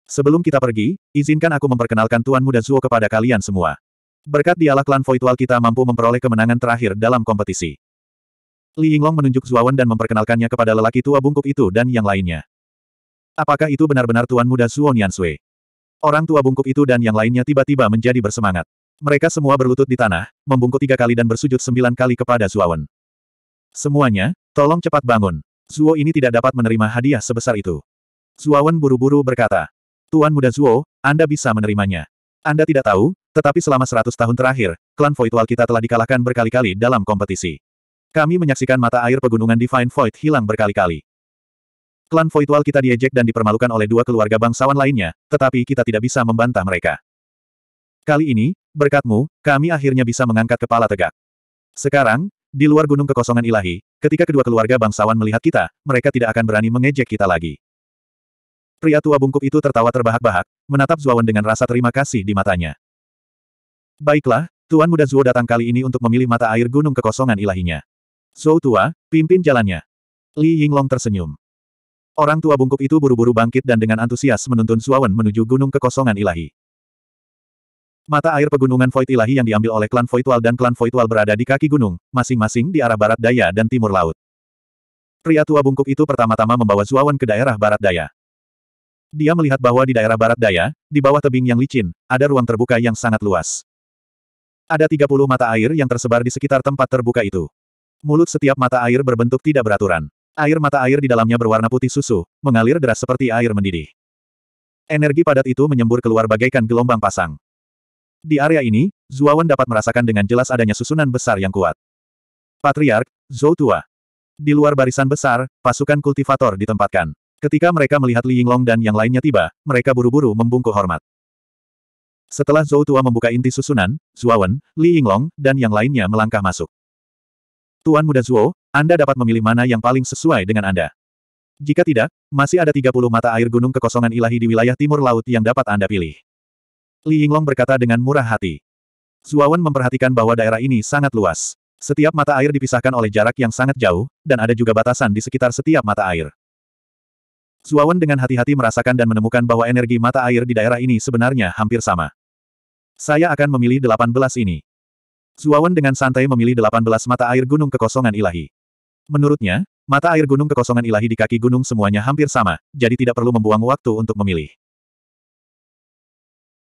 Sebelum kita pergi, izinkan aku memperkenalkan Tuan Muda Zuo kepada kalian semua. Berkat dialah klan Voitual kita mampu memperoleh kemenangan terakhir dalam kompetisi. Li Yinglong menunjuk Zuawan dan memperkenalkannya kepada lelaki tua bungkuk itu dan yang lainnya. Apakah itu benar-benar Tuan Muda Zuo Sui? Orang tua bungkuk itu dan yang lainnya tiba-tiba menjadi bersemangat. Mereka semua berlutut di tanah, membungkuk tiga kali dan bersujud sembilan kali kepada Zuawan. Semuanya, tolong cepat bangun. Zuo ini tidak dapat menerima hadiah sebesar itu. Zuawan buru-buru berkata, Tuan Muda Zuo, Anda bisa menerimanya. Anda tidak tahu, tetapi selama seratus tahun terakhir, klan Void kita telah dikalahkan berkali-kali dalam kompetisi. Kami menyaksikan mata air pegunungan Divine Void hilang berkali-kali. Klan Void kita diejek dan dipermalukan oleh dua keluarga bangsawan lainnya, tetapi kita tidak bisa membantah mereka. Kali ini, Berkatmu, kami akhirnya bisa mengangkat kepala tegak. Sekarang, di luar gunung kekosongan ilahi, ketika kedua keluarga bangsawan melihat kita, mereka tidak akan berani mengejek kita lagi. Pria tua bungkuk itu tertawa terbahak-bahak, menatap Zuawan dengan rasa terima kasih di matanya. Baiklah, Tuan Muda Zuo datang kali ini untuk memilih mata air gunung kekosongan ilahinya. Zuo tua, pimpin jalannya. Li Yinglong tersenyum. Orang tua bungkuk itu buru-buru bangkit dan dengan antusias menuntun Zuawan menuju gunung kekosongan ilahi. Mata air pegunungan Void Ilahi yang diambil oleh klan Voitual dan klan Voitual berada di kaki gunung, masing-masing di arah barat daya dan timur laut. Pria tua bungkuk itu pertama-tama membawa Zuawan ke daerah barat daya. Dia melihat bahwa di daerah barat daya, di bawah tebing yang licin, ada ruang terbuka yang sangat luas. Ada 30 mata air yang tersebar di sekitar tempat terbuka itu. Mulut setiap mata air berbentuk tidak beraturan. Air mata air di dalamnya berwarna putih susu, mengalir deras seperti air mendidih. Energi padat itu menyembur keluar bagaikan gelombang pasang. Di area ini, Zuawan dapat merasakan dengan jelas adanya susunan besar yang kuat. Patriark, Zhou Tua. Di luar barisan besar, pasukan kultivator ditempatkan. Ketika mereka melihat Li Yinglong dan yang lainnya tiba, mereka buru-buru membungkuk hormat. Setelah Zhou Tua membuka inti susunan, Zuawan, Li Yinglong, dan yang lainnya melangkah masuk. Tuan Muda Zuo, Anda dapat memilih mana yang paling sesuai dengan Anda. Jika tidak, masih ada 30 mata air gunung kekosongan ilahi di wilayah timur laut yang dapat Anda pilih. Li Yinglong berkata dengan murah hati. Zuawan memperhatikan bahwa daerah ini sangat luas. Setiap mata air dipisahkan oleh jarak yang sangat jauh, dan ada juga batasan di sekitar setiap mata air. Zuawan dengan hati-hati merasakan dan menemukan bahwa energi mata air di daerah ini sebenarnya hampir sama. Saya akan memilih delapan belas ini. Zuawan dengan santai memilih delapan belas mata air gunung kekosongan ilahi. Menurutnya, mata air gunung kekosongan ilahi di kaki gunung semuanya hampir sama, jadi tidak perlu membuang waktu untuk memilih.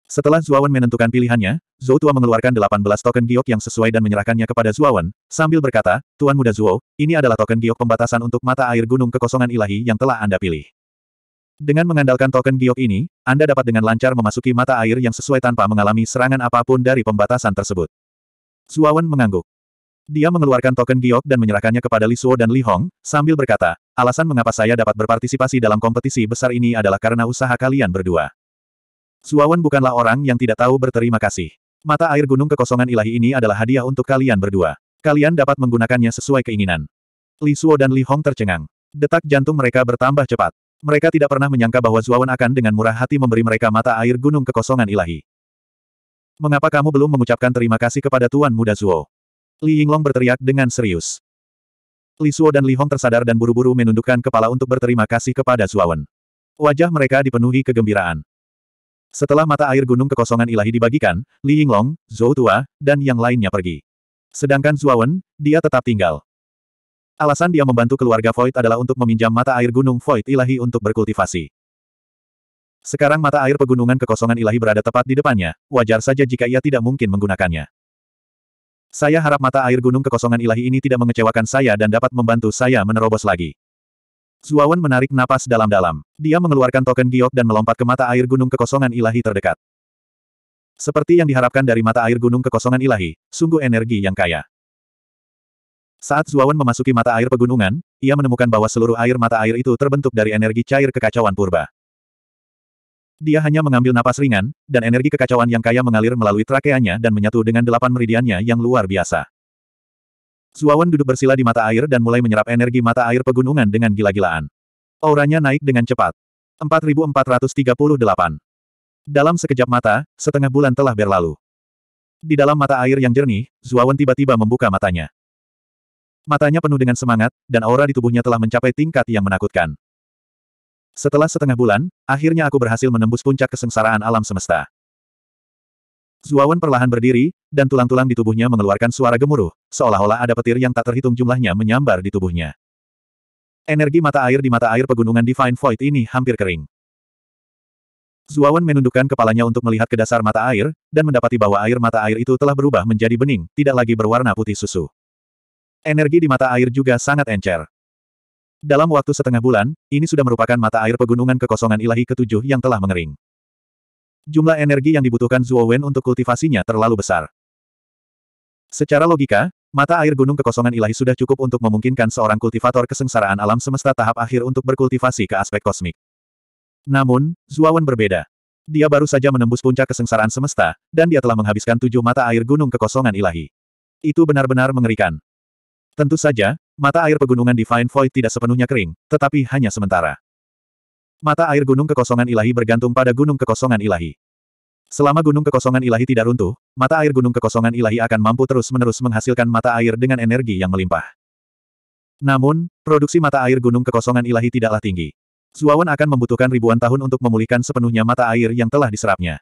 Setelah Zuawan menentukan pilihannya, Zhou Tua mengeluarkan 18 token giok yang sesuai dan menyerahkannya kepada Zuawan, sambil berkata, Tuan Muda Zuo, ini adalah token giok pembatasan untuk mata air gunung kekosongan ilahi yang telah Anda pilih. Dengan mengandalkan token giok ini, Anda dapat dengan lancar memasuki mata air yang sesuai tanpa mengalami serangan apapun dari pembatasan tersebut. Zuawan mengangguk. Dia mengeluarkan token giok dan menyerahkannya kepada Li Suo dan Li Hong, sambil berkata, alasan mengapa saya dapat berpartisipasi dalam kompetisi besar ini adalah karena usaha kalian berdua. Suawan bukanlah orang yang tidak tahu berterima kasih. Mata air gunung kekosongan ilahi ini adalah hadiah untuk kalian berdua. Kalian dapat menggunakannya sesuai keinginan. Li Suo dan Li Hong tercengang. Detak jantung mereka bertambah cepat. Mereka tidak pernah menyangka bahwa Zuawan akan dengan murah hati memberi mereka mata air gunung kekosongan ilahi. Mengapa kamu belum mengucapkan terima kasih kepada Tuan Muda Zuo? Li Yinglong berteriak dengan serius. Li Suo dan Li Hong tersadar dan buru-buru menundukkan kepala untuk berterima kasih kepada Zuawan. Wajah mereka dipenuhi kegembiraan. Setelah mata air gunung kekosongan ilahi dibagikan, Li Yinglong, Zhou Tua, dan yang lainnya pergi. Sedangkan Zuawan, dia tetap tinggal. Alasan dia membantu keluarga Void adalah untuk meminjam mata air gunung Void ilahi untuk berkultivasi. Sekarang mata air pegunungan kekosongan ilahi berada tepat di depannya, wajar saja jika ia tidak mungkin menggunakannya. Saya harap mata air gunung kekosongan ilahi ini tidak mengecewakan saya dan dapat membantu saya menerobos lagi. Zuawan menarik napas dalam-dalam. Dia mengeluarkan token giok dan melompat ke mata air gunung kekosongan ilahi terdekat. Seperti yang diharapkan dari mata air gunung kekosongan ilahi, sungguh energi yang kaya. Saat Zuawan memasuki mata air pegunungan, ia menemukan bahwa seluruh air mata air itu terbentuk dari energi cair kekacauan purba. Dia hanya mengambil napas ringan, dan energi kekacauan yang kaya mengalir melalui trakeanya dan menyatu dengan delapan meridiannya yang luar biasa. Zuawan duduk bersila di mata air dan mulai menyerap energi mata air pegunungan dengan gila-gilaan. Auranya naik dengan cepat. 4438. Dalam sekejap mata, setengah bulan telah berlalu. Di dalam mata air yang jernih, Zuawan tiba-tiba membuka matanya. Matanya penuh dengan semangat, dan aura di tubuhnya telah mencapai tingkat yang menakutkan. Setelah setengah bulan, akhirnya aku berhasil menembus puncak kesengsaraan alam semesta. Zuawan perlahan berdiri, dan tulang-tulang di tubuhnya mengeluarkan suara gemuruh, seolah-olah ada petir yang tak terhitung jumlahnya menyambar di tubuhnya. Energi mata air di mata air pegunungan Divine Void ini hampir kering. Zuawan menundukkan kepalanya untuk melihat ke dasar mata air, dan mendapati bahwa air mata air itu telah berubah menjadi bening, tidak lagi berwarna putih susu. Energi di mata air juga sangat encer. Dalam waktu setengah bulan, ini sudah merupakan mata air pegunungan kekosongan ilahi ketujuh yang telah mengering jumlah energi yang dibutuhkan Zuo Wen untuk kultivasinya terlalu besar. Secara logika, mata air gunung kekosongan ilahi sudah cukup untuk memungkinkan seorang kultivator kesengsaraan alam semesta tahap akhir untuk berkultivasi ke aspek kosmik. Namun, Zuawan berbeda. Dia baru saja menembus puncak kesengsaraan semesta, dan dia telah menghabiskan tujuh mata air gunung kekosongan ilahi. Itu benar-benar mengerikan. Tentu saja, mata air pegunungan Divine Void tidak sepenuhnya kering, tetapi hanya sementara. Mata air gunung kekosongan ilahi bergantung pada gunung kekosongan ilahi. Selama gunung kekosongan ilahi tidak runtuh, mata air gunung kekosongan ilahi akan mampu terus-menerus menghasilkan mata air dengan energi yang melimpah. Namun, produksi mata air gunung kekosongan ilahi tidaklah tinggi. Zuawan akan membutuhkan ribuan tahun untuk memulihkan sepenuhnya mata air yang telah diserapnya.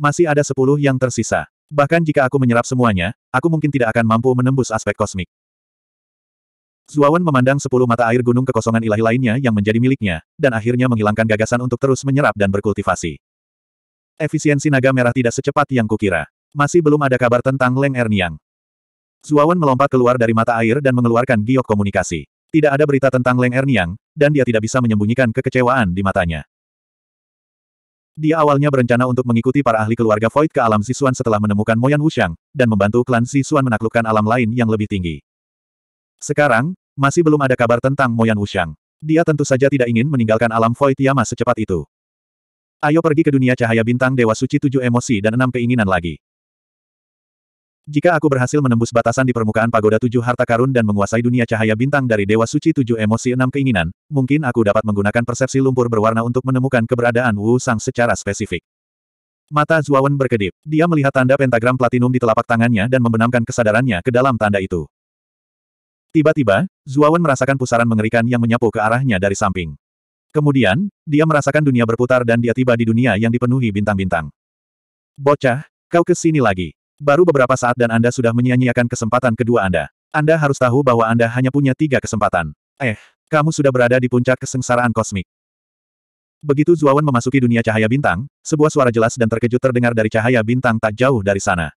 Masih ada sepuluh yang tersisa. Bahkan jika aku menyerap semuanya, aku mungkin tidak akan mampu menembus aspek kosmik. Zuawan memandang sepuluh mata air gunung kekosongan ilahi lainnya yang menjadi miliknya, dan akhirnya menghilangkan gagasan untuk terus menyerap dan berkultivasi. Efisiensi naga merah tidak secepat yang kukira. Masih belum ada kabar tentang Leng Erniang. Zuawan melompat keluar dari mata air dan mengeluarkan giok komunikasi. Tidak ada berita tentang Leng Erniang, dan dia tidak bisa menyembunyikan kekecewaan di matanya. Dia awalnya berencana untuk mengikuti para ahli keluarga Void ke alam Sisuan setelah menemukan Moyan Wushang, dan membantu klan Sisuan menaklukkan alam lain yang lebih tinggi. Sekarang, masih belum ada kabar tentang Moyan Wushang. Dia tentu saja tidak ingin meninggalkan alam Void Tiama secepat itu. Ayo pergi ke dunia cahaya bintang Dewa Suci tujuh emosi dan enam keinginan lagi. Jika aku berhasil menembus batasan di permukaan pagoda tujuh harta karun dan menguasai dunia cahaya bintang dari Dewa Suci tujuh emosi enam keinginan, mungkin aku dapat menggunakan persepsi lumpur berwarna untuk menemukan keberadaan Wu Sang secara spesifik. Mata Zuawan berkedip. Dia melihat tanda pentagram platinum di telapak tangannya dan membenamkan kesadarannya ke dalam tanda itu. Tiba-tiba, Zuawan merasakan pusaran mengerikan yang menyapu ke arahnya dari samping. Kemudian, dia merasakan dunia berputar dan dia tiba di dunia yang dipenuhi bintang-bintang. Bocah, kau ke sini lagi. Baru beberapa saat dan Anda sudah menyia-nyiakan kesempatan kedua Anda. Anda harus tahu bahwa Anda hanya punya tiga kesempatan. Eh, kamu sudah berada di puncak kesengsaraan kosmik. Begitu Zuawan memasuki dunia cahaya bintang, sebuah suara jelas dan terkejut terdengar dari cahaya bintang tak jauh dari sana.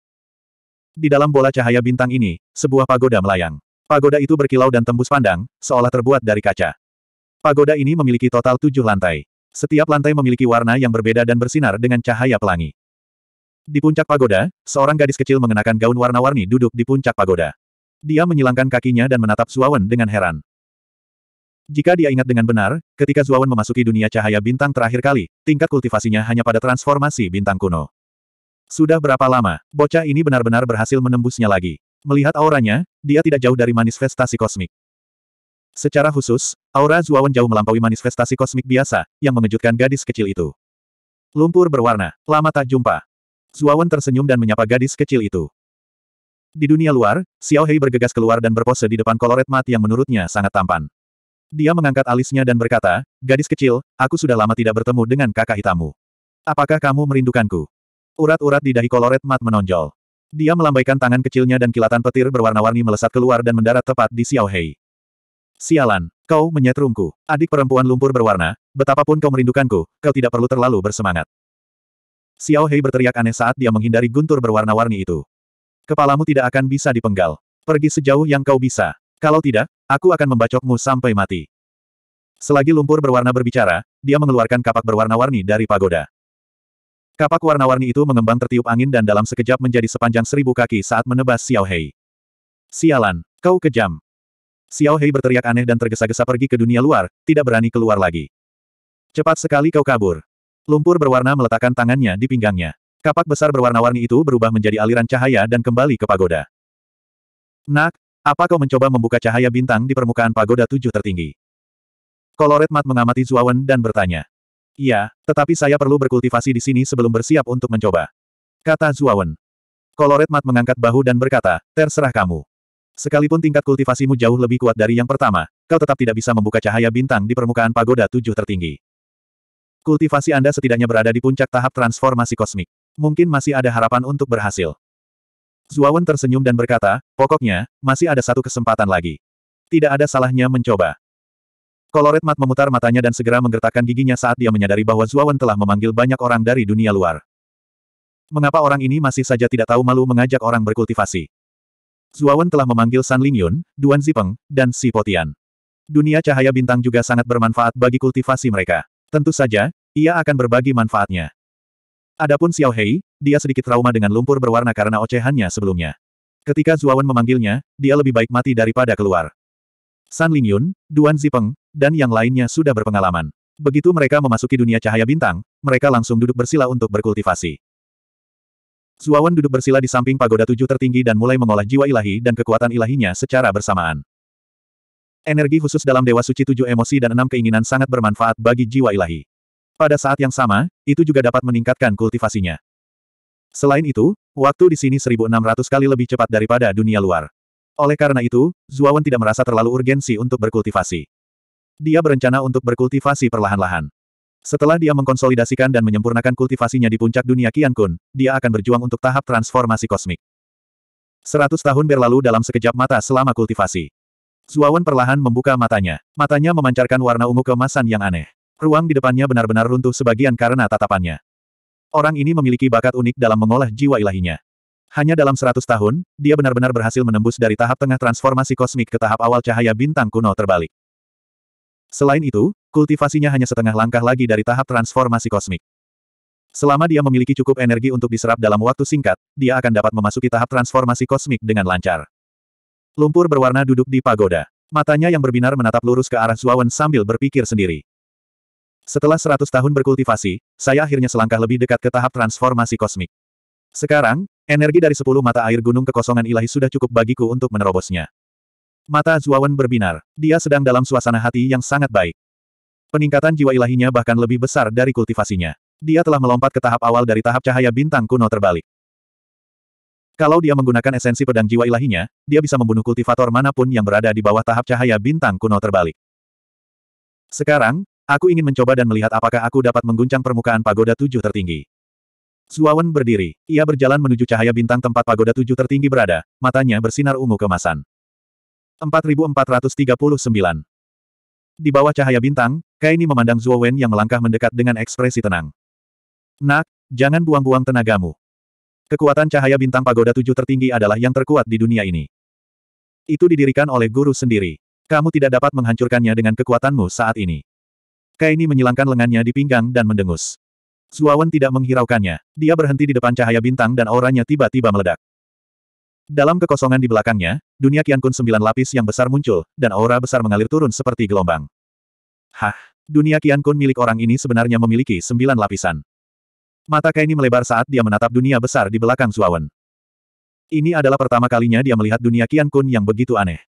Di dalam bola cahaya bintang ini, sebuah pagoda melayang. Pagoda itu berkilau dan tembus pandang, seolah terbuat dari kaca. Pagoda ini memiliki total tujuh lantai. Setiap lantai memiliki warna yang berbeda dan bersinar dengan cahaya pelangi. Di puncak pagoda, seorang gadis kecil mengenakan gaun warna-warni duduk di puncak pagoda. Dia menyilangkan kakinya dan menatap Zuawan dengan heran. Jika dia ingat dengan benar, ketika Zuawan memasuki dunia cahaya bintang terakhir kali, tingkat kultivasinya hanya pada transformasi bintang kuno. Sudah berapa lama, bocah ini benar-benar berhasil menembusnya lagi. Melihat auranya, dia tidak jauh dari manifestasi kosmik. Secara khusus, aura Zuawan jauh melampaui manifestasi kosmik biasa, yang mengejutkan gadis kecil itu. Lumpur berwarna, lama tak jumpa. Zuawan tersenyum dan menyapa gadis kecil itu. Di dunia luar, Xiao Hei bergegas keluar dan berpose di depan koloret mati yang menurutnya sangat tampan. Dia mengangkat alisnya dan berkata, Gadis kecil, aku sudah lama tidak bertemu dengan kakak hitammu. Apakah kamu merindukanku? Urat-urat di dahi koloret mat menonjol. Dia melambaikan tangan kecilnya dan kilatan petir berwarna-warni melesat keluar dan mendarat tepat di Xiao Hei. Sialan, kau menyetrumku. Adik perempuan lumpur berwarna, betapapun kau merindukanku, kau tidak perlu terlalu bersemangat. Xiao Hei berteriak aneh saat dia menghindari guntur berwarna-warni itu. Kepalamu tidak akan bisa dipenggal. Pergi sejauh yang kau bisa. Kalau tidak, aku akan membacokmu sampai mati. Selagi lumpur berwarna berbicara, dia mengeluarkan kapak berwarna-warni dari pagoda. Kapak warna-warni itu mengembang tertiup angin dan dalam sekejap menjadi sepanjang seribu kaki saat menebas Xiao Hei. Sialan, kau kejam. Xiao Hei berteriak aneh dan tergesa-gesa pergi ke dunia luar, tidak berani keluar lagi. Cepat sekali kau kabur. Lumpur berwarna meletakkan tangannya di pinggangnya. Kapak besar berwarna-warni itu berubah menjadi aliran cahaya dan kembali ke pagoda. Nak, apa kau mencoba membuka cahaya bintang di permukaan pagoda tujuh tertinggi? Koloret Mat mengamati Zuawan dan bertanya. Iya, tetapi saya perlu berkultivasi di sini sebelum bersiap untuk mencoba. Kata Zuawan. Koloret Mat mengangkat bahu dan berkata, terserah kamu. Sekalipun tingkat kultivasimu jauh lebih kuat dari yang pertama, kau tetap tidak bisa membuka cahaya bintang di permukaan pagoda tujuh tertinggi. Kultivasi Anda setidaknya berada di puncak tahap transformasi kosmik. Mungkin masih ada harapan untuk berhasil. Zuawan tersenyum dan berkata, pokoknya, masih ada satu kesempatan lagi. Tidak ada salahnya mencoba. Koloret Mat memutar matanya dan segera menggertakkan giginya saat dia menyadari bahwa Zuawan telah memanggil banyak orang dari dunia luar. Mengapa orang ini masih saja tidak tahu malu mengajak orang berkultivasi? Zuawan telah memanggil San Lingyun, Duan Zipeng, dan Si Potian. Dunia cahaya bintang juga sangat bermanfaat bagi kultivasi mereka. Tentu saja, ia akan berbagi manfaatnya. Adapun Xiao Hei, dia sedikit trauma dengan lumpur berwarna karena ocehannya sebelumnya. Ketika Zuawan memanggilnya, dia lebih baik mati daripada keluar. San Lingyun, Duan Zipeng, dan yang lainnya sudah berpengalaman. Begitu mereka memasuki dunia cahaya bintang, mereka langsung duduk bersila untuk berkultivasi. Zuawan duduk bersila di samping pagoda tujuh tertinggi dan mulai mengolah jiwa ilahi dan kekuatan ilahinya secara bersamaan. Energi khusus dalam Dewa Suci tujuh emosi dan enam keinginan sangat bermanfaat bagi jiwa ilahi. Pada saat yang sama, itu juga dapat meningkatkan kultivasinya. Selain itu, waktu di sini 1600 kali lebih cepat daripada dunia luar. Oleh karena itu, Zuawan tidak merasa terlalu urgensi untuk berkultivasi. Dia berencana untuk berkultivasi perlahan-lahan. Setelah dia mengkonsolidasikan dan menyempurnakan kultivasinya di puncak dunia Qian Kun, dia akan berjuang untuk tahap transformasi kosmik. Seratus tahun berlalu dalam sekejap mata selama kultivasi. Zuawan perlahan membuka matanya. Matanya memancarkan warna ungu kemasan yang aneh. Ruang di depannya benar-benar runtuh sebagian karena tatapannya. Orang ini memiliki bakat unik dalam mengolah jiwa ilahinya. Hanya dalam seratus tahun, dia benar-benar berhasil menembus dari tahap tengah transformasi kosmik ke tahap awal cahaya bintang kuno terbalik. Selain itu, kultivasinya hanya setengah langkah lagi dari tahap transformasi kosmik. Selama dia memiliki cukup energi untuk diserap dalam waktu singkat, dia akan dapat memasuki tahap transformasi kosmik dengan lancar. Lumpur berwarna duduk di pagoda. Matanya yang berbinar menatap lurus ke arah Zuawan sambil berpikir sendiri. Setelah seratus tahun berkultivasi, saya akhirnya selangkah lebih dekat ke tahap transformasi kosmik. Sekarang, energi dari sepuluh mata air gunung kekosongan ilahi sudah cukup bagiku untuk menerobosnya. Mata Zuawan berbinar. Dia sedang dalam suasana hati yang sangat baik. Peningkatan jiwa ilahinya bahkan lebih besar dari kultivasinya. Dia telah melompat ke tahap awal dari tahap cahaya bintang kuno terbalik. Kalau dia menggunakan esensi pedang jiwa ilahinya, dia bisa membunuh kultivator manapun yang berada di bawah tahap cahaya bintang kuno terbalik. Sekarang, aku ingin mencoba dan melihat apakah aku dapat mengguncang permukaan pagoda tujuh tertinggi. Zuawan berdiri. Ia berjalan menuju cahaya bintang tempat pagoda tujuh tertinggi berada, matanya bersinar ungu kemasan. 4439. Di bawah cahaya bintang, Kaini memandang Zhuo Wen yang melangkah mendekat dengan ekspresi tenang. Nak, jangan buang-buang tenagamu. Kekuatan cahaya bintang pagoda tujuh tertinggi adalah yang terkuat di dunia ini. Itu didirikan oleh guru sendiri. Kamu tidak dapat menghancurkannya dengan kekuatanmu saat ini. Kaini menyilangkan lengannya di pinggang dan mendengus. Zhuo Wen tidak menghiraukannya. Dia berhenti di depan cahaya bintang dan auranya tiba-tiba meledak. Dalam kekosongan di belakangnya, dunia Kian Kun sembilan lapis yang besar muncul, dan aura besar mengalir turun seperti gelombang. Hah, dunia Kian Kun milik orang ini sebenarnya memiliki sembilan lapisan. Mata Kaini melebar saat dia menatap dunia besar di belakang Zuawan. Ini adalah pertama kalinya dia melihat dunia Kian Kun yang begitu aneh.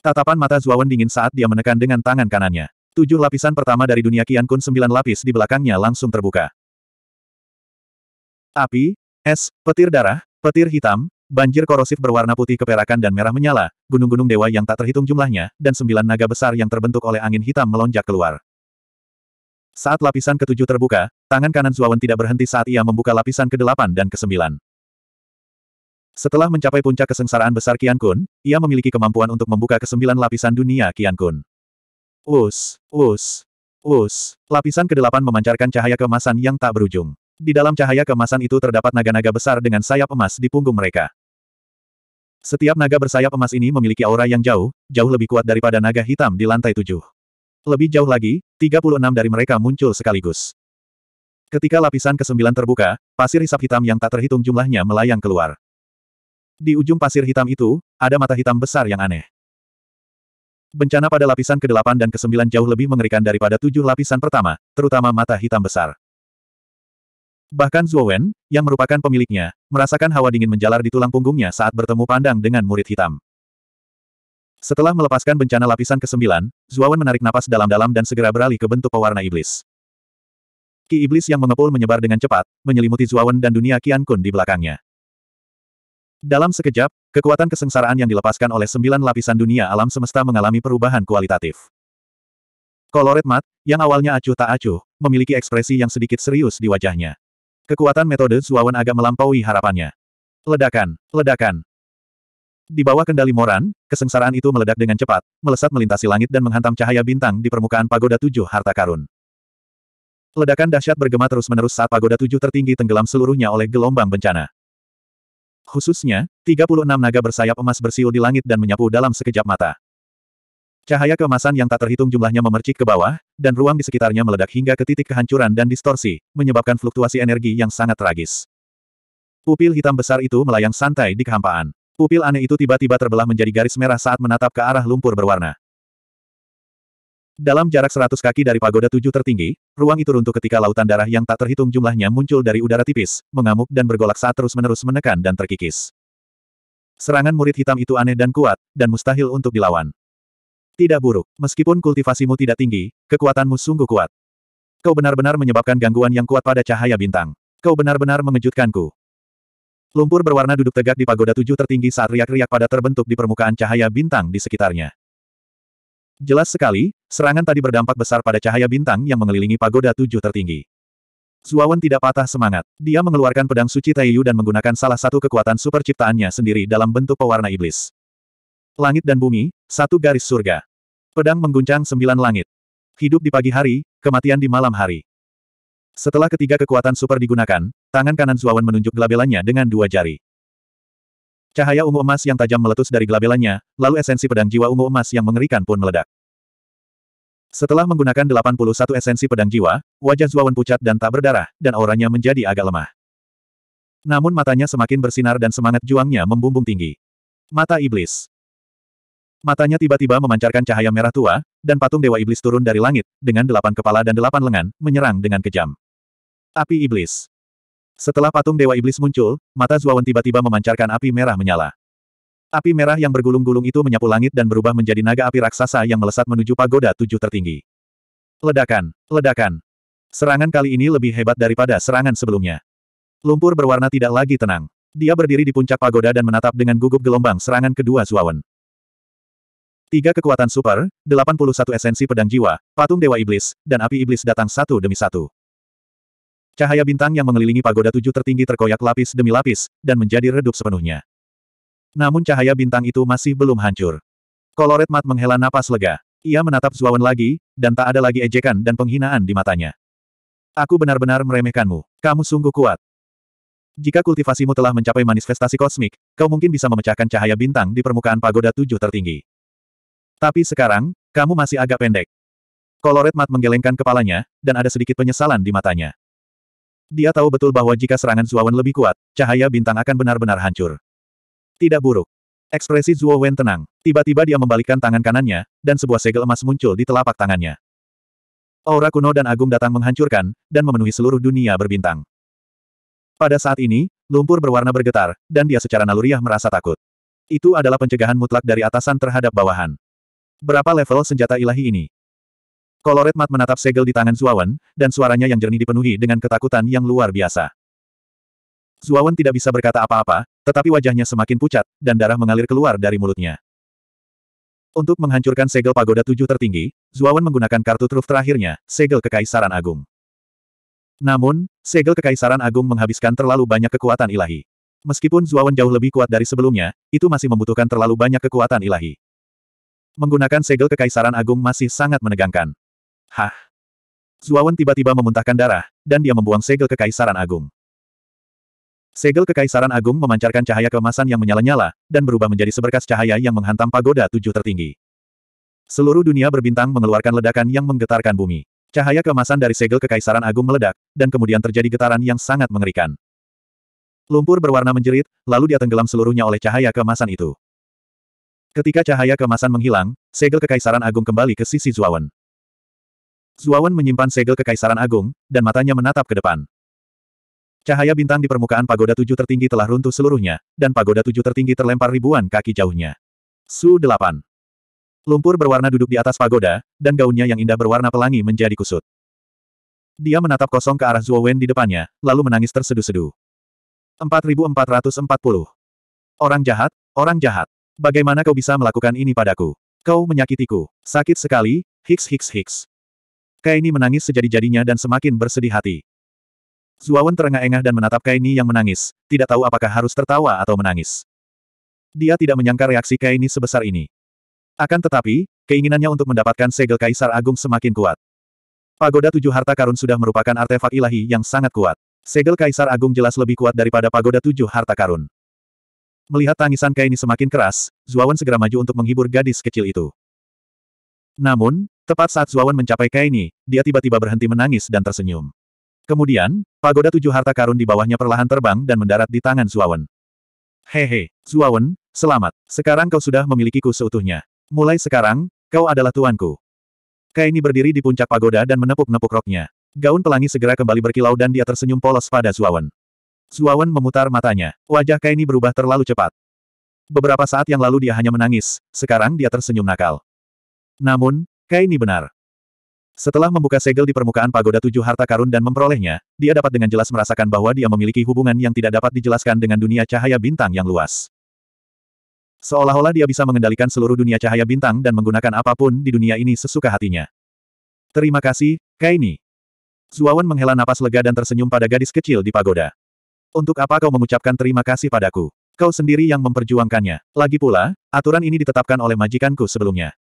Tatapan mata Zuawan dingin saat dia menekan dengan tangan kanannya. Tujuh lapisan pertama dari dunia Kian Kun sembilan lapis di belakangnya langsung terbuka. Api, es, petir darah, petir hitam, Banjir korosif berwarna putih keperakan dan merah menyala, gunung-gunung dewa yang tak terhitung jumlahnya, dan sembilan naga besar yang terbentuk oleh angin hitam melonjak keluar. Saat lapisan ketujuh terbuka, tangan kanan Zuawan tidak berhenti saat ia membuka lapisan kedelapan dan kesembilan. Setelah mencapai puncak kesengsaraan besar Kian Kun, ia memiliki kemampuan untuk membuka kesembilan lapisan dunia Kian Kun. Us, us, us. Lapisan kedelapan memancarkan cahaya kemasan yang tak berujung. Di dalam cahaya kemasan itu terdapat naga-naga besar dengan sayap emas di punggung mereka. Setiap naga bersayap emas ini memiliki aura yang jauh, jauh lebih kuat daripada naga hitam di lantai tujuh. Lebih jauh lagi, 36 dari mereka muncul sekaligus. Ketika lapisan ke-9 terbuka, pasir hisap hitam yang tak terhitung jumlahnya melayang keluar. Di ujung pasir hitam itu, ada mata hitam besar yang aneh. Bencana pada lapisan ke-8 dan ke-9 jauh lebih mengerikan daripada tujuh lapisan pertama, terutama mata hitam besar. Bahkan Zuo Wen, yang merupakan pemiliknya, merasakan hawa dingin menjalar di tulang punggungnya saat bertemu pandang dengan murid hitam. Setelah melepaskan bencana lapisan ke-9, Zuo Wen menarik napas dalam-dalam dan segera beralih ke bentuk pewarna iblis. Ki iblis yang mengepul menyebar dengan cepat, menyelimuti Zuo Wen dan dunia Qian Kun di belakangnya. Dalam sekejap, kekuatan kesengsaraan yang dilepaskan oleh sembilan lapisan dunia alam semesta mengalami perubahan kualitatif. Koloret mat, yang awalnya acuh tak acuh, memiliki ekspresi yang sedikit serius di wajahnya. Kekuatan metode Zuawan agak melampaui harapannya. Ledakan, ledakan. Di bawah kendali Moran, kesengsaraan itu meledak dengan cepat, melesat melintasi langit dan menghantam cahaya bintang di permukaan pagoda tujuh harta karun. Ledakan dahsyat bergema terus-menerus saat pagoda tujuh tertinggi tenggelam seluruhnya oleh gelombang bencana. Khususnya, 36 naga bersayap emas bersiul di langit dan menyapu dalam sekejap mata. Cahaya kemasan yang tak terhitung jumlahnya memercik ke bawah, dan ruang di sekitarnya meledak hingga ke titik kehancuran dan distorsi, menyebabkan fluktuasi energi yang sangat tragis. Pupil hitam besar itu melayang santai di kehampaan. Pupil aneh itu tiba-tiba terbelah menjadi garis merah saat menatap ke arah lumpur berwarna. Dalam jarak seratus kaki dari pagoda tujuh tertinggi, ruang itu runtuh ketika lautan darah yang tak terhitung jumlahnya muncul dari udara tipis, mengamuk dan bergolak saat terus-menerus menekan dan terkikis. Serangan murid hitam itu aneh dan kuat, dan mustahil untuk dilawan. Tidak buruk. Meskipun kultivasimu tidak tinggi, kekuatanmu sungguh kuat. Kau benar-benar menyebabkan gangguan yang kuat pada cahaya bintang. Kau benar-benar mengejutkanku. Lumpur berwarna duduk tegak di pagoda tujuh tertinggi saat riak-riak pada terbentuk di permukaan cahaya bintang di sekitarnya. Jelas sekali, serangan tadi berdampak besar pada cahaya bintang yang mengelilingi pagoda tujuh tertinggi. Zuawan tidak patah semangat. Dia mengeluarkan pedang suci Taiyu dan menggunakan salah satu kekuatan super ciptaannya sendiri dalam bentuk pewarna iblis. Langit dan bumi, satu garis surga. Pedang mengguncang sembilan langit. Hidup di pagi hari, kematian di malam hari. Setelah ketiga kekuatan super digunakan, tangan kanan Zuawan menunjuk gelabelannya dengan dua jari. Cahaya ungu emas yang tajam meletus dari gelabelannya, lalu esensi pedang jiwa ungu emas yang mengerikan pun meledak. Setelah menggunakan 81 esensi pedang jiwa, wajah Zuawan pucat dan tak berdarah, dan auranya menjadi agak lemah. Namun matanya semakin bersinar dan semangat juangnya membumbung tinggi. Mata Iblis. Matanya tiba-tiba memancarkan cahaya merah tua, dan patung Dewa Iblis turun dari langit, dengan delapan kepala dan delapan lengan, menyerang dengan kejam. Api Iblis Setelah patung Dewa Iblis muncul, mata Zuawan tiba-tiba memancarkan api merah menyala. Api merah yang bergulung-gulung itu menyapu langit dan berubah menjadi naga api raksasa yang melesat menuju pagoda tujuh tertinggi. Ledakan, ledakan. Serangan kali ini lebih hebat daripada serangan sebelumnya. Lumpur berwarna tidak lagi tenang. Dia berdiri di puncak pagoda dan menatap dengan gugup gelombang serangan kedua Zuawan. Tiga kekuatan super, 81 esensi pedang jiwa, patung dewa iblis, dan api iblis datang satu demi satu. Cahaya bintang yang mengelilingi pagoda tujuh tertinggi terkoyak lapis demi lapis, dan menjadi redup sepenuhnya. Namun cahaya bintang itu masih belum hancur. Koloret Mat menghela napas lega. Ia menatap Zuawan lagi, dan tak ada lagi ejekan dan penghinaan di matanya. Aku benar-benar meremehkanmu. Kamu sungguh kuat. Jika kultivasimu telah mencapai manifestasi kosmik, kau mungkin bisa memecahkan cahaya bintang di permukaan pagoda tujuh tertinggi. Tapi sekarang, kamu masih agak pendek. Koloret Mat menggelengkan kepalanya, dan ada sedikit penyesalan di matanya. Dia tahu betul bahwa jika serangan Zuowen lebih kuat, cahaya bintang akan benar-benar hancur. Tidak buruk. Ekspresi Zuowen tenang. Tiba-tiba dia membalikkan tangan kanannya, dan sebuah segel emas muncul di telapak tangannya. Aura kuno dan agung datang menghancurkan, dan memenuhi seluruh dunia berbintang. Pada saat ini, lumpur berwarna bergetar, dan dia secara naluriah merasa takut. Itu adalah pencegahan mutlak dari atasan terhadap bawahan. Berapa level senjata ilahi ini? Koloret mat menatap segel di tangan Zuawan, dan suaranya yang jernih dipenuhi dengan ketakutan yang luar biasa. Zuawan tidak bisa berkata apa-apa, tetapi wajahnya semakin pucat, dan darah mengalir keluar dari mulutnya. Untuk menghancurkan segel pagoda tujuh tertinggi, Zuawan menggunakan kartu truf terakhirnya, segel kekaisaran agung. Namun, segel kekaisaran agung menghabiskan terlalu banyak kekuatan ilahi. Meskipun Zuawan jauh lebih kuat dari sebelumnya, itu masih membutuhkan terlalu banyak kekuatan ilahi menggunakan segel kekaisaran agung masih sangat menegangkan. Hah! Zuawan tiba-tiba memuntahkan darah, dan dia membuang segel kekaisaran agung. Segel kekaisaran agung memancarkan cahaya kemasan yang menyala-nyala, dan berubah menjadi seberkas cahaya yang menghantam pagoda tujuh tertinggi. Seluruh dunia berbintang mengeluarkan ledakan yang menggetarkan bumi. Cahaya kemasan dari segel kekaisaran agung meledak, dan kemudian terjadi getaran yang sangat mengerikan. Lumpur berwarna menjerit, lalu dia tenggelam seluruhnya oleh cahaya kemasan itu. Ketika cahaya kemasan menghilang, segel Kekaisaran Agung kembali ke sisi Zuawan. Zuawan menyimpan segel Kekaisaran Agung, dan matanya menatap ke depan. Cahaya bintang di permukaan pagoda tujuh tertinggi telah runtuh seluruhnya, dan pagoda tujuh tertinggi terlempar ribuan kaki jauhnya. Su 8. Lumpur berwarna duduk di atas pagoda, dan gaunnya yang indah berwarna pelangi menjadi kusut. Dia menatap kosong ke arah Zuowen di depannya, lalu menangis terseduh-seduh. 4440. Orang jahat, orang jahat. Bagaimana kau bisa melakukan ini padaku? Kau menyakitiku. Sakit sekali, hiks hiks hiks. Kaini menangis sejadi-jadinya dan semakin bersedih hati. Zuawan terengah-engah dan menatap Kaini yang menangis, tidak tahu apakah harus tertawa atau menangis. Dia tidak menyangka reaksi Kaini sebesar ini. Akan tetapi, keinginannya untuk mendapatkan segel Kaisar Agung semakin kuat. Pagoda tujuh harta karun sudah merupakan artefak ilahi yang sangat kuat. Segel Kaisar Agung jelas lebih kuat daripada pagoda tujuh harta karun. Melihat tangisan Kaini semakin keras, Zuawan segera maju untuk menghibur gadis kecil itu. Namun, tepat saat Zuawan mencapai Kaini, dia tiba-tiba berhenti menangis dan tersenyum. Kemudian, pagoda tujuh harta karun di bawahnya perlahan terbang dan mendarat di tangan Zuawan. Hehe, Zuawan, selamat. Sekarang kau sudah memilikiku seutuhnya. Mulai sekarang, kau adalah tuanku. Kaini berdiri di puncak pagoda dan menepuk-nepuk roknya. Gaun pelangi segera kembali berkilau dan dia tersenyum polos pada Zuawan. Zuawan memutar matanya. Wajah Kaini berubah terlalu cepat. Beberapa saat yang lalu dia hanya menangis, sekarang dia tersenyum nakal. Namun, Kaini benar. Setelah membuka segel di permukaan pagoda tujuh harta karun dan memperolehnya, dia dapat dengan jelas merasakan bahwa dia memiliki hubungan yang tidak dapat dijelaskan dengan dunia cahaya bintang yang luas. Seolah-olah dia bisa mengendalikan seluruh dunia cahaya bintang dan menggunakan apapun di dunia ini sesuka hatinya. Terima kasih, Kaini. Zuawan menghela napas lega dan tersenyum pada gadis kecil di pagoda. Untuk apa kau mengucapkan terima kasih padaku? Kau sendiri yang memperjuangkannya. Lagi pula, aturan ini ditetapkan oleh majikanku sebelumnya.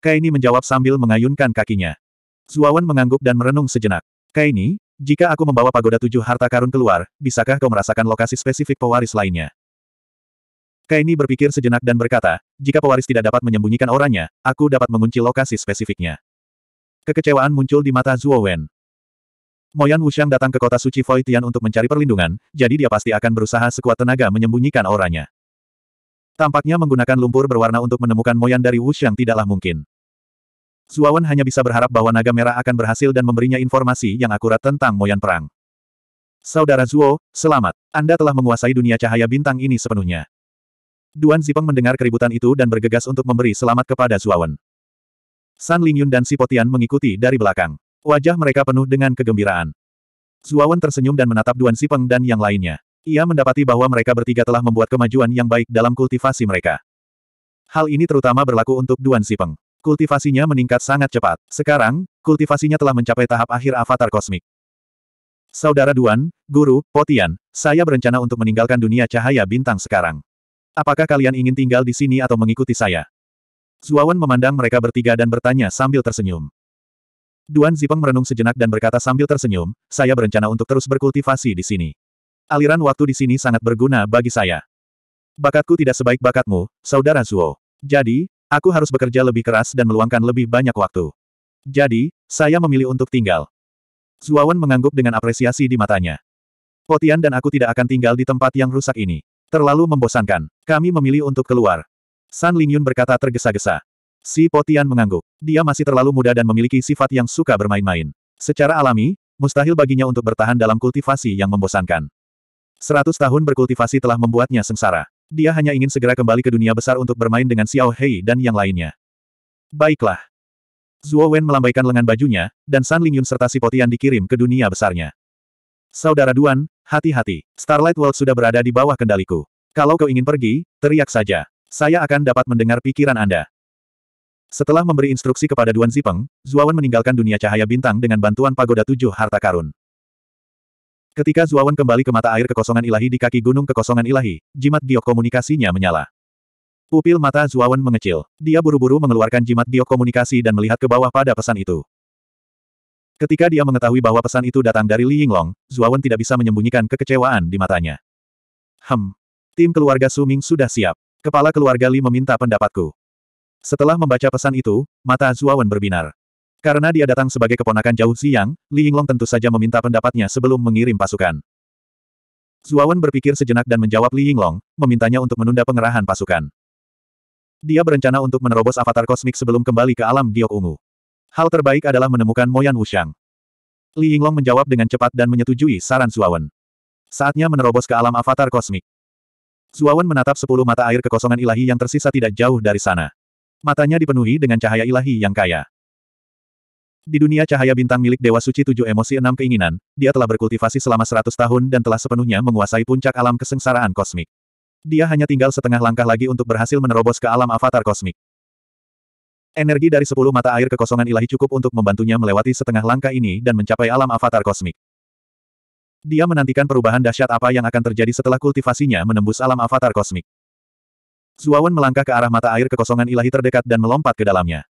Kaini menjawab sambil mengayunkan kakinya. Zuawan mengangguk dan merenung sejenak. Kaini, jika aku membawa pagoda tujuh harta karun keluar, bisakah kau merasakan lokasi spesifik pewaris lainnya? Kaini berpikir sejenak dan berkata, jika pewaris tidak dapat menyembunyikan orangnya, aku dapat mengunci lokasi spesifiknya. Kekecewaan muncul di mata Zuo Wen. Moyan Wuxiang datang ke kota suci Voitian untuk mencari perlindungan, jadi dia pasti akan berusaha sekuat tenaga menyembunyikan auranya. Tampaknya menggunakan lumpur berwarna untuk menemukan Moyan dari Wuxiang tidaklah mungkin. Zuawan hanya bisa berharap bahwa naga merah akan berhasil dan memberinya informasi yang akurat tentang Moyan perang. Saudara Zuo, selamat. Anda telah menguasai dunia cahaya bintang ini sepenuhnya. Duan Zipeng mendengar keributan itu dan bergegas untuk memberi selamat kepada Zuawan. San Lingyun dan Sipotian mengikuti dari belakang. Wajah mereka penuh dengan kegembiraan. Zuawan tersenyum dan menatap Duan Sipeng dan yang lainnya. Ia mendapati bahwa mereka bertiga telah membuat kemajuan yang baik dalam kultivasi mereka. Hal ini terutama berlaku untuk Duan Sipeng. Kultivasinya meningkat sangat cepat. Sekarang, kultivasinya telah mencapai tahap akhir avatar kosmik. Saudara Duan, Guru, Potian, saya berencana untuk meninggalkan dunia cahaya bintang sekarang. Apakah kalian ingin tinggal di sini atau mengikuti saya? Zuawan memandang mereka bertiga dan bertanya sambil tersenyum. Duan Zipeng merenung sejenak dan berkata sambil tersenyum, saya berencana untuk terus berkultivasi di sini. Aliran waktu di sini sangat berguna bagi saya. Bakatku tidak sebaik bakatmu, saudara Zuo. Jadi, aku harus bekerja lebih keras dan meluangkan lebih banyak waktu. Jadi, saya memilih untuk tinggal. Zuawan mengangguk dengan apresiasi di matanya. Potian dan aku tidak akan tinggal di tempat yang rusak ini. Terlalu membosankan. Kami memilih untuk keluar. San Lingyun berkata tergesa-gesa. Si Potian mengangguk. Dia masih terlalu muda dan memiliki sifat yang suka bermain-main. Secara alami, mustahil baginya untuk bertahan dalam kultivasi yang membosankan. Seratus tahun berkultivasi telah membuatnya sengsara. Dia hanya ingin segera kembali ke dunia besar untuk bermain dengan Xiao Hei dan yang lainnya. Baiklah. Zhuo Wen melambaikan lengan bajunya, dan San Lingyun serta si Potian dikirim ke dunia besarnya. Saudara Duan, hati-hati. Starlight World sudah berada di bawah kendaliku. Kalau kau ingin pergi, teriak saja. Saya akan dapat mendengar pikiran Anda. Setelah memberi instruksi kepada Duan Zipeng, Zuawan meninggalkan dunia cahaya bintang dengan bantuan pagoda tujuh harta karun. Ketika Zuawan kembali ke mata air kekosongan ilahi di kaki gunung kekosongan ilahi, jimat giok komunikasinya menyala. Pupil mata Zuawan mengecil. Dia buru-buru mengeluarkan jimat giok komunikasi dan melihat ke bawah pada pesan itu. Ketika dia mengetahui bahwa pesan itu datang dari Li Yinglong, Zuawan tidak bisa menyembunyikan kekecewaan di matanya. Hem. Tim keluarga Suming sudah siap. Kepala keluarga Li meminta pendapatku. Setelah membaca pesan itu, mata Zuawan berbinar. Karena dia datang sebagai keponakan jauh siang, Li Yinglong tentu saja meminta pendapatnya sebelum mengirim pasukan. Zuawan berpikir sejenak dan menjawab Li Yinglong, memintanya untuk menunda pengerahan pasukan. Dia berencana untuk menerobos avatar kosmik sebelum kembali ke alam giok ungu. Hal terbaik adalah menemukan Moyan Wushang. Li Yinglong menjawab dengan cepat dan menyetujui saran Zuawan. Saatnya menerobos ke alam avatar kosmik. Zuawan menatap sepuluh mata air kekosongan ilahi yang tersisa tidak jauh dari sana. Matanya dipenuhi dengan cahaya ilahi yang kaya. Di dunia cahaya bintang milik Dewa Suci tujuh emosi enam keinginan, dia telah berkultivasi selama seratus tahun dan telah sepenuhnya menguasai puncak alam kesengsaraan kosmik. Dia hanya tinggal setengah langkah lagi untuk berhasil menerobos ke alam avatar kosmik. Energi dari sepuluh mata air kekosongan ilahi cukup untuk membantunya melewati setengah langkah ini dan mencapai alam avatar kosmik. Dia menantikan perubahan dahsyat apa yang akan terjadi setelah kultivasinya menembus alam avatar kosmik. Zuawan melangkah ke arah mata air kekosongan ilahi terdekat dan melompat ke dalamnya.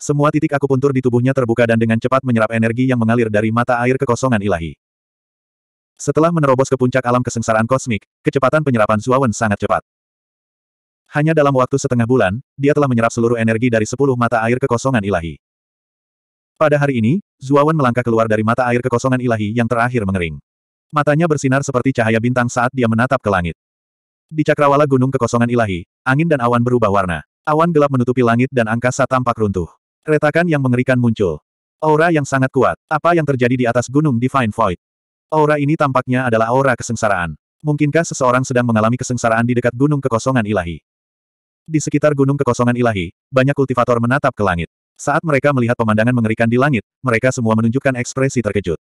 Semua titik akupuntur di tubuhnya terbuka dan dengan cepat menyerap energi yang mengalir dari mata air kekosongan ilahi. Setelah menerobos ke puncak alam kesengsaraan kosmik, kecepatan penyerapan Zuawan sangat cepat. Hanya dalam waktu setengah bulan, dia telah menyerap seluruh energi dari sepuluh mata air kekosongan ilahi. Pada hari ini, Zuawan melangkah keluar dari mata air kekosongan ilahi yang terakhir mengering. Matanya bersinar seperti cahaya bintang saat dia menatap ke langit. Di cakrawala gunung kekosongan ilahi, angin dan awan berubah warna. Awan gelap menutupi langit dan angkasa tampak runtuh. Retakan yang mengerikan muncul. Aura yang sangat kuat. Apa yang terjadi di atas gunung Divine Void? Aura ini tampaknya adalah aura kesengsaraan. Mungkinkah seseorang sedang mengalami kesengsaraan di dekat gunung kekosongan ilahi? Di sekitar gunung kekosongan ilahi, banyak kultivator menatap ke langit. Saat mereka melihat pemandangan mengerikan di langit, mereka semua menunjukkan ekspresi terkejut.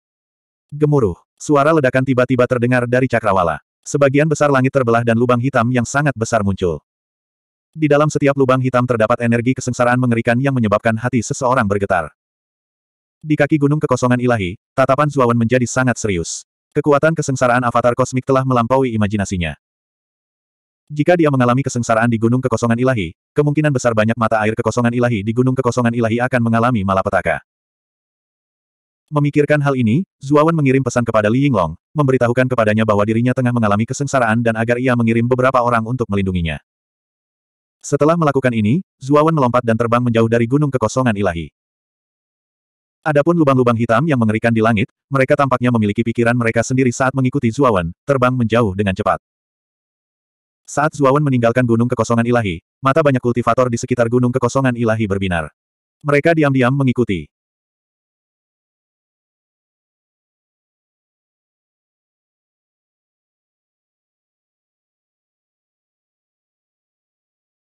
Gemuruh, suara ledakan tiba-tiba terdengar dari cakrawala. Sebagian besar langit terbelah dan lubang hitam yang sangat besar muncul. Di dalam setiap lubang hitam terdapat energi kesengsaraan mengerikan yang menyebabkan hati seseorang bergetar. Di kaki gunung kekosongan ilahi, tatapan Zuawan menjadi sangat serius. Kekuatan kesengsaraan avatar kosmik telah melampaui imajinasinya. Jika dia mengalami kesengsaraan di gunung kekosongan ilahi, kemungkinan besar banyak mata air kekosongan ilahi di gunung kekosongan ilahi akan mengalami malapetaka. Memikirkan hal ini, Zuawan mengirim pesan kepada Li Yinglong, memberitahukan kepadanya bahwa dirinya tengah mengalami kesengsaraan dan agar ia mengirim beberapa orang untuk melindunginya. Setelah melakukan ini, Zuawan melompat dan terbang menjauh dari gunung kekosongan ilahi. Adapun lubang-lubang hitam yang mengerikan di langit, mereka tampaknya memiliki pikiran mereka sendiri saat mengikuti Zuawan, terbang menjauh dengan cepat. Saat Zuawan meninggalkan gunung kekosongan ilahi, mata banyak kultivator di sekitar gunung kekosongan ilahi berbinar. Mereka diam-diam mengikuti.